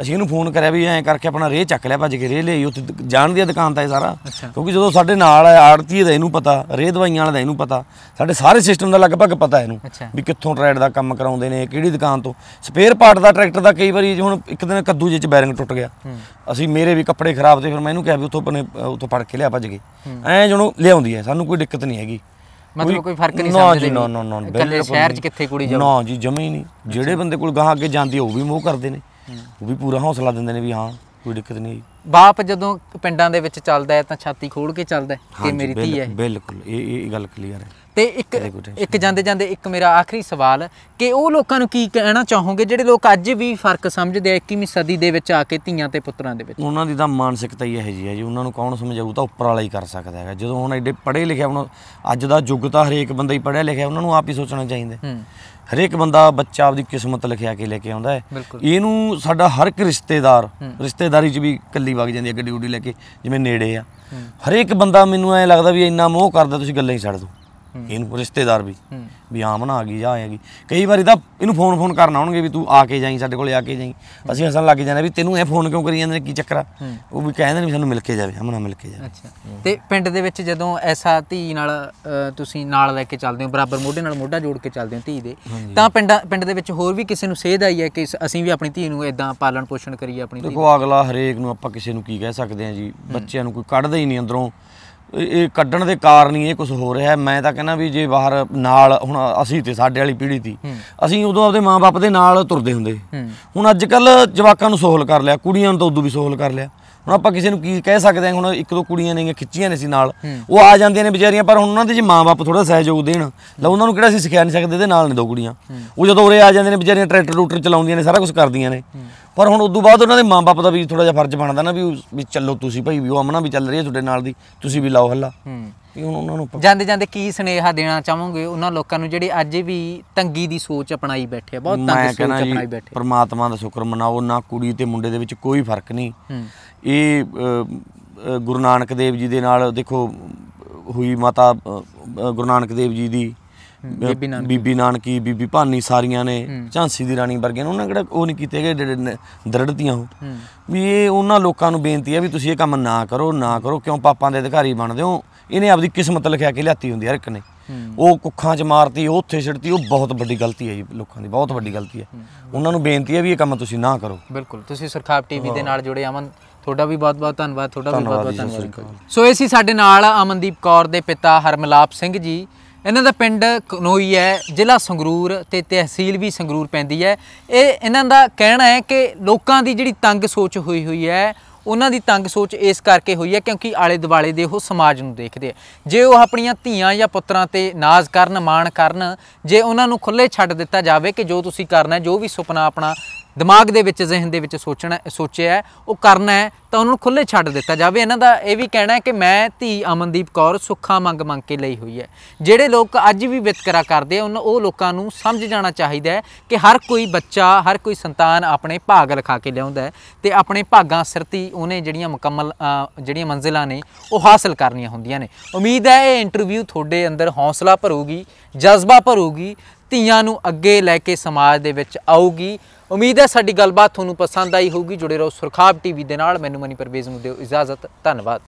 ਅਸੀਂ ਇਹਨੂੰ ਫੋਨ ਕਰਿਆ ਵੀ ਐਂ ਕਰਕੇ ਆਪਣਾ ਰੇਹ ਚੱਕ ਲਿਆ ਭੱਜ ਕੇ ਰੇਹ ਲਈ ਉੱਥੇ ਜਾਣ ਦੀ ਦੁਕਾਨ ਤਾਂ ਇਹ ਸਾਰਾ ਕਿਉਂਕਿ ਜਦੋਂ ਸਾਡੇ ਨਾਲ ਆੜਤੀ ਦਾ ਇਹਨੂੰ ਪਤਾ ਰੇਹ ਦਵਾਈਆਂ ਵਾਲਾ ਦਾ ਇਹਨੂੰ ਪਤਾ ਸਾਡੇ ਸਾਰੇ ਸਿਸਟਮ ਦਾ ਲਗਭਗ ਪਤਾ ਇਹਨੂੰ ਵੀ ਕਿੱਥੋਂ ਟ੍ਰੈਡ ਦਾ ਕੰਮ ਕਰਾਉਂਦੇ ਨੇ ਕਿਹੜੀ ਦੁਕਾਨ ਤੋਂ ਸਪੇਅਰ ਪਾਰਟ ਦਾ ਟਰੈਕਟਰ ਦਾ ਕਈ ਵਾਰੀ ਹੁਣ ਇੱਕ ਦਿਨ ਕੱਦੂ ਜੇ ਚ ਬੈਰਿੰਗ ਟੁੱਟ ਗਿਆ ਅਸੀਂ ਮੇਰੇ ਵੀ ਕੱਪੜੇ ਖਰਾਬ ਤੇ ਫਿਰ ਮੈਂ ਇਹਨੂੰ ਕਿਹਾ ਵੀ ਉੱਥੋਂ ਆਪਣੇ ਉੱਥੋਂ ਫੜ ਕੇ ਲਿਆ ਭੱਜ ਗਏ ਐਂ ਜਣੋ ਲਿਆਉਂਦੀ ਐ ਸਾਨੂੰ ਕੋਈ ਦਿੱਕਤ ਨਹੀਂ ਹੈਗੀ ਮਤਲਬ ਕੋਈ ਫਰਕ ਨਹੀਂ ਸਮਝਦੇ ਨਾ ਨਾ ਨਾ ਇਕੱਲੇ ਸ਼ਹਿਰ 'ਚ ਕਿੱਥੇ ਕੁੜੀ ਜਾਊ ਨਾ ਜੀ ਜਮੇ ਹੀ ਨਹੀਂ ਜਿਹੜੇ ਬੰਦੇ ਕੋਲ ਗਾਹ ਅੱਗੇ ਜਾਂਦੀ ਉਹ ਵੀ ਮੋਹ ਕਰਦੇ ਨੇ ਉਹ ਵੀ ਪੂਰਾ ਹੌਸਲਾ ਦਿੰਦੇ ਨੇ ਵੀ ਹਾਂ ਕੋਈ ਦਿੱਕਤ ਨਹੀਂ ਬਾਪ ਜਦੋਂ ਪਿੰਡਾਂ ਦੇ ਵਿੱਚ ਚੱਲਦਾ ਹੈ ਤਾਂ ਛਾਤੀ ਖੋਲ ਕੇ ਚੱਲਦਾ ਕਿ ਮੇਰੀ ਧੀ ਹੈ ਬਿਲਕੁਲ ਇਹ ਇਹ ਗੱਲ ਕਲੀਅਰ ਹੈ ਤੇ ਇੱਕ ਇੱਕ ਜਾਂਦੇ ਜਾਂਦੇ ਇੱਕ ਮੇਰਾ ਆਖਰੀ ਸਵਾਲ ਕਿ ਉਹ ਲੋਕਾਂ ਨੂੰ ਕੀ ਕਹਿਣਾ ਚਾਹੋਗੇ ਜਿਹੜੇ ਲੋਕ ਅੱਜ ਵੀ ਫਰਕ ਸਮਝਦੇ ਆ 21ਵੀਂ ਸਦੀ ਦੇ ਵਿੱਚ ਆ ਕੇ ਧੀਆਂ ਤੇ ਪੁੱਤਰਾਂ ਦੇ ਵਿੱਚ ਉਹਨਾਂ ਦੀ ਤਾਂ ਮਾਨਸਿਕਤਾ ਹੀ ਇਹੋ ਜੀ ਹੈ ਜੀ ਉਹਨਾਂ ਨੂੰ ਕੌਣ ਸਮਝਾਊ ਤਾਂ ਉੱਪਰ ਵਾਲਾ ਹੀ ਕਰ ਸਕਦਾ ਹੈਗਾ ਜਦੋਂ ਹੁਣ ਐਡੇ ਪੜ੍ਹੇ ਲਿਖਿਆ ਹੁਣ ਅੱਜ ਦਾ ਯੁੱਗ ਤਾਂ ਹਰੇਕ ਬੰਦਾ ਹੀ ਪੜ੍ਹਿਆ ਲਿਖਿਆ ਉਹਨਾਂ ਨੂੰ ਆਪ ਹੀ ਸੋਚਣਾ ਚਾਹੀਦਾ ਹਰੇਕ ਬੰਦਾ ਬੱਚਾ ਆਪਦੀ ਕਿਸਮਤ ਲਿਖਿਆ ਕੇ ਲੈ ਕੇ ਆਉਂਦਾ ਹੈ ਇਹਨੂੰ ਸਾਡਾ ਹਰ ਇੱਕ ਰਿਸ਼ਤੇਦਾਰ ਰਿਸ਼ਤੇਦਾਰੀ 'ਚ ਵੀ ਕੱਲੀ ਵਗ ਜਾਂਦੀ ਹੈ ਗੱਡੀ ਉਡੀ ਲੈ ਕੇ ਜਿਵੇਂ ਨੇੜੇ ਆ ਹਰੇਕ ਬੰਦਾ ਮੈਨੂੰ ਐ ਲੱਗਦਾ ਵੀ ਇੰਨਾ ਮੋਹ ਕਰਦਾ ਤੁਸੀਂ ਗੱਲਾਂ ਹੀ ਛੱਡ ਦਿਓ ਇਹਨੂੰ ਰਿਸ਼ਤੇਦਾਰ ਵੀ ਵੀ ਆਮਨ ਆ ਗਈ ਜਾਂ ਆਏਗੀ ਕਈ ਵਾਰੀ ਤਾਂ ਇਹਨੂੰ ਫੋਨ ਫੋਨ ਕਰਨ ਆਉਣਗੇ ਵੀ ਤੂੰ ਆ ਕੇ ਜਾਈਂ ਸਾਡੇ ਕੋਲੇ ਆ ਕੇ ਜਾਈਂ ਅਸੀਂ ਹਸਣ ਲੱਗ ਜਾਂਦੇ ਵੀ ਤੈਨੂੰ ਇਹ ਫੋਨ ਕਿਉਂ ਕਰੀ ਜਾਂਦੇ ਨੇ ਕੀ ਚੱਕਰ ਆ ਉਹ ਵੀ ਕਹਿੰਦੇ ਨੇ ਵੀ ਸਾਨੂੰ ਮਿਲ ਕੇ ਜਾਵੇ ਹਮਨਾ ਮਿਲ ਕੇ ਜਾਵੇ ਅੱਛਾ ਤੇ ਪਿੰਡ ਦੇ ਵਿੱਚ ਜਦੋਂ ਐਸਾ ਧੀ ਨਾਲ ਤੁਸੀਂ ਨਾਲ ਲੈ ਕੇ ਚੱਲਦੇ ਹੋ ਬਰਾਬਰ ਮੋਢੇ ਨਾਲ ਮੋਢਾ ਜੋੜ ਕੇ ਚੱਲਦੇ ਹੋ ਧੀ ਦੇ ਤਾਂ ਪਿੰਡ ਪਿੰਡ ਦੇ ਵਿੱਚ ਹੋਰ ਵੀ ਕਿਸੇ ਨੂੰ ਸੇਧ ਆਈ ਹੈ ਕਿ ਅਸੀਂ ਵੀ ਆਪਣੀ ਧੀ ਨੂੰ ਇਦਾਂ ਪਾਲਣ ਪੋਸ਼ਣ ਕਰੀਏ ਆਪਣੀ ਧੀ ਦੇਖੋ ਅਗਲਾ ਹਰੇਕ ਨੂੰ ਆਪਾਂ ਕਿਸੇ ਨੂੰ ਕੀ ਕਹਿ ਸਕਦੇ ਆ ਜੀ ਬੱਚਿਆਂ ਨੂੰ ਕੋਈ ਕੱਢਦਾ ਹੀ ਨਹੀਂ ਅੰਦਰੋਂ ਇਹ ਕੱਢਣ ਦੇ ਕਾਰਨ ਹੀ ਇਹ ਕੁਝ ਹੋ ਰਿਹਾ ਮੈਂ ਤਾਂ ਕਹਿੰਦਾ ਵੀ ਜੇ ਬਾਹਰ ਨਾਲ ਹੁਣ ਅਸੀਂ ਤੇ ਸਾਡੇ ਵਾਲੀ ਪੀੜ੍ਹੀ ਦੀ ਅਸੀਂ ਉਦੋਂ ਆਪਦੇ ਮਾਪੇ ਦੇ ਨਾਲ ਤੁਰਦੇ ਹੁੰਦੇ ਹੁਣ ਅੱਜ ਕੱਲ ਜਵਾਕਾਂ ਨੂੰ ਸੋਹਲ ਕਰ ਲਿਆ ਕੁੜੀਆਂ ਨੂੰ ਤਾਂ ਉਦੋਂ ਵੀ ਸੋਹਲ ਕਰ ਲਿਆ ਹੁਣ ਆਪਾਂ ਕਿਸੇ ਨੂੰ ਕੀ ਕਹਿ ਸਕਦੇ ਹਾਂ ਹੁਣ ਇੱਕ ਦੋ ਕੁੜੀਆਂ ਨੇ ਖਿੱਚੀਆਂ ਨੇ ਸੀ ਨਾਲ ਉਹ ਆ ਜਾਂਦੀਆਂ ਨੇ ਵਿਚਾਰੀਆਂ ਪਰ ਹੁਣ ਉਹਨਾਂ ਦੇ ਜੇ ਮਾਪੇ ਥੋੜਾ ਸਹਿਯੋਗ ਦੇਣ ਲਾ ਉਹਨਾਂ ਨੂੰ ਕਿਹੜਾ ਸੀ ਸਿਖਾ ਨਹੀਂ ਸਕਦੇ ਇਹਦੇ ਨਾਲ ਨੇ ਦੋ ਕੁੜੀਆਂ ਉਹ ਜਦੋਂ ਉਰੇ ਆ ਜਾਂਦੇ ਨੇ ਵਿਚਾਰੀਆਂ ਟਰੈਕਟਰ ਰੂਟਰ ਚਲਾਉਂਦੀਆਂ ਨੇ ਸਾਰਾ ਕੁਝ ਕਰਦੀਆਂ ਨੇ ਪਰ ਹੁਣ ਉਦੋਂ ਬਾਅਦ ਉਹਨਾਂ ਦੇ ਮਾਪੇ ਦਾ ਵੀ ਥੋੜਾ ਜਿਹਾ ਫਰਜ਼ ਬਣਦਾ ਨਾ ਵੀ ਵੀ ਚੱਲੋ ਤੁਸੀਂ ਭਾਈ ਵੀ ਉਹ ਅਮਨਾ ਵੀ ਚੱਲ ਰਹੀ ਹੈ ਤੁਹਾਡੇ ਨਾਲ ਦੀ ਤੁਸੀਂ ਵੀ ਲਾਓ ਹੱਲਾ ਵੀ ਹੁਣ ਉਹਨਾਂ ਨੂੰ ਜਾਂਦੇ ਜਾਂਦੇ ਕੀ ਸੁਨੇਹਾ ਦੇਣਾ ਚਾਹੋਗੇ ਉਹਨਾਂ ਲੋਕਾਂ ਨੂੰ ਜਿਹੜੇ ਅੱਜ ਵੀ ਤੰਗੀ ਦੀ ਸੋਚ ਅਪਣਾਈ ਬੈਠੇ ਆ ਬਹੁਤ ਤੰਗ ਸੋਚ ਅਪਣਾਈ ਬੈਠੇ ਪਰਮਾਤਮਾ ਦਾ ਸ਼ੁਕਰ ਮਨਾਓ ਨਾ ਕੁੜੀ ਤੇ ਮੁੰਡੇ ਦੇ ਵਿੱਚ ਕੋਈ ਫਰਕ ਨਹੀਂ ਇਹ ਗੁਰੂ ਨਾਨਕ ਦੇਵ ਜੀ ਦੇ ਨਾਲ ਦੇਖੋ ਹੋਈ ਮਾਤਾ ਗੁਰੂ ਨਾਨਕ ਦੇਵ ਜੀ ਦੀ ਬੀਬੀ ਨਾਨਕੀ ਬੀਬੀ ਭਾਨੀ ਸਾਰੀਆਂ ਨੇ ਝਾਂਸੀ ਦੀ ਰਾਣੀ ਵਰਗੀਆਂ ਉਹਨਾਂ ਕਿਹੜਾ ਉਹ ਨਹੀਂ ਕੀਤੇ ਗਏ ਦਰੜਦੀਆਂ ਉਹ ਵੀ ਇਹ ਉਹਨਾਂ ਲੋਕਾਂ ਨੂੰ ਬੇਨਤੀ ਹੈ ਵੀ ਤੁਸੀਂ ਇਹ ਕੰਮ ਨਾ ਕਰੋ ਨਾ ਕਰੋ ਕਿਉਂ ਪਾਪਾਂ ਦੇ ਅਧਿਕਾਰੀ ਬਣਦੇ ਹੋ ਇਹਨੇ ਆਪਦੀ ਕਿਸਮਤ ਲਿਖਿਆ ਕੇ ਲਿਆਤੀ ਹੁੰਦੀ ਹਰ ਇੱਕ ਨੇ ਉਹ ਕੁੱਖਾਂ 'ਚ ਮਾਰਤੀ ਉਹ ਉੱਥੇ ਛਿੜਤੀ ਉਹ ਬਹੁਤ ਵੱਡੀ ਗਲਤੀ ਹੈ ਜੀ ਲੋਕਾਂ ਦੀ ਬਹੁਤ ਵੱਡੀ ਗਲਤੀ ਹੈ ਉਹਨਾਂ ਨੂੰ ਬੇਨਤੀ ਹੈ ਵੀ ਇਹ ਕੰਮ ਤੁਸੀਂ ਨਾ ਕਰੋ ਬਿਲਕੁਲ ਤੁਸੀਂ ਸਰਖਾਬ ਟੀਵੀ ਦੇ ਨਾਲ ਜੁੜੇ ਅਮਨ ਤੁਹਾਡਾ ਵੀ ਬਹੁਤ-ਬਹੁਤ ਧੰਨਵਾਦ ਤੁਹਾਡਾ ਵੀ ਬਹੁਤ-ਬਹੁਤ ਧੰਨਵਾਦ ਸੋ ਇਹ ਸੀ ਸਾਡੇ ਨਾਲ ਅਮਨਦੀਪ ਕੌਰ ਦੇ ਪਿਤਾ ਹਰਮਲਾਪ ਸਿੰਘ ਜੀ ਇਹਨਾਂ ਦਾ ਪਿੰਡ ਕਨੋਈ ਹੈ ਜ਼ਿਲ੍ਹਾ ਸੰਗਰੂਰ ਤੇ ਤਹਿਸੀਲ ਵੀ ਸੰਗਰੂਰ ਪੈਂਦੀ ਹੈ ਇਹ ਇਹਨਾਂ ਦਾ ਕਹਿਣਾ ਹੈ ਕਿ ਲੋਕਾਂ ਦੀ ਜਿਹੜੀ ਤੰਗ ਸੋਚ ਹੋਈ ਹੋਈ ਹੈ ਉਹਨਾਂ ਦੀ ਤੰਗ ਸੋਚ ਇਸ ਕਰਕੇ ਹੋਈ ਹੈ ਕਿਉਂਕਿ ਆਲੇ ਦੁਆਲੇ ਦੇ ਉਹ ਸਮਾਜ ਨੂੰ ਦੇਖਦੇ ਆ ਜੇ ਉਹ ਆਪਣੀਆਂ ਧੀਆਂ ਜਾਂ ਪੁੱਤਰਾਂ ਤੇ ਨਾਜ਼ ਕਰਨ ਮਾਣ ਕਰਨ ਜੇ ਉਹਨਾਂ ਨੂੰ ਖੁੱਲੇ ਛੱਡ ਦਿੱਤਾ ਜਾਵੇ ਕਿ ਜੋ ਤੁਸੀਂ ਕਰਨਾ ਜੋ ਵੀ ਸੁਪਨਾ ਆਪਣਾ ਦਿਮਾਗ ਦੇ ਵਿੱਚ ਜ਼ਿਹਨ ਦੇ ਵਿੱਚ ਸੋਚਣਾ ਸੋਚਿਆ ਉਹ ਕਰਨਾ ਹੈ ਤਾਂ ਉਹਨਾਂ ਨੂੰ ਖੁੱਲੇ ਛੱਡ ਦਿੱਤਾ ਜਾਵੇ ਇਹਨਾਂ ਦਾ ਇਹ ਵੀ ਕਹਿਣਾ ਹੈ ਕਿ ਮੈਂ ਧੀ ਅਮਨਦੀਪ ਕੌਰ ਸੁੱਖਾ ਮੰਗ ਮੰਗ ਕੇ ਲਈ ਹੋਈ ਹੈ ਜਿਹੜੇ ਲੋਕ ਅੱਜ ਵੀ ਵਿਤਕਰਾ ਕਰਦੇ ਉਹਨਾਂ ਉਹ ਲੋਕਾਂ ਨੂੰ ਸਮਝ ਜਾਣਾ ਚਾਹੀਦਾ ਹੈ ਕਿ ਹਰ ਕੋਈ ਬੱਚਾ ਹਰ ਕੋਈ ਸੰਤਾਨ ਆਪਣੇ ਭਾਗ ਲਿਖਾ ਕੇ ਲਿਆਉਂਦਾ ਹੈ ਤੇ ਆਪਣੇ ਭਾਗਾਂ ਸਰਤੀ ਉਹਨੇ ਜਿਹੜੀਆਂ ਮੁਕੰਮਲ ਜਿਹੜੀਆਂ ਮੰਜ਼ਿਲਾਂ ਨੇ ਉਹ ਹਾਸਲ ਕਰਨੀਆਂ ਹੁੰਦੀਆਂ ਨੇ ਉਮੀਦ ਹੈ ਇਹ ਇੰਟਰਵਿਊ ਤੁਹਾਡੇ ਅੰਦਰ ਹੌਸਲਾ ਭਰੂਗੀ ਜਜ਼ਬਾ ਭਰੂਗੀ ਧੀਆਂ ਨੂੰ ਅੱਗੇ ਲੈ ਕੇ ਸਮਾਜ ਦੇ ਵਿੱਚ ਆਊਗੀ ਉਮੀਦ ਹੈ ਸਾਡੀ ਗੱਲਬਾਤ ਤੁਹਾਨੂੰ ਪਸੰਦ ਆਈ ਹੋਊਗੀ ਜੁੜੇ ਰਹੋ ਸੁਰਖਾਬ ਟੀਵੀ ਦੇ ਨਾਲ ਮੈਨੂੰ ਮਨੀ ਪਰਵੇਜ਼ ਨੂੰ ਦਿਓ ਇਜਾਜ਼ਤ ਧੰਨਵਾਦ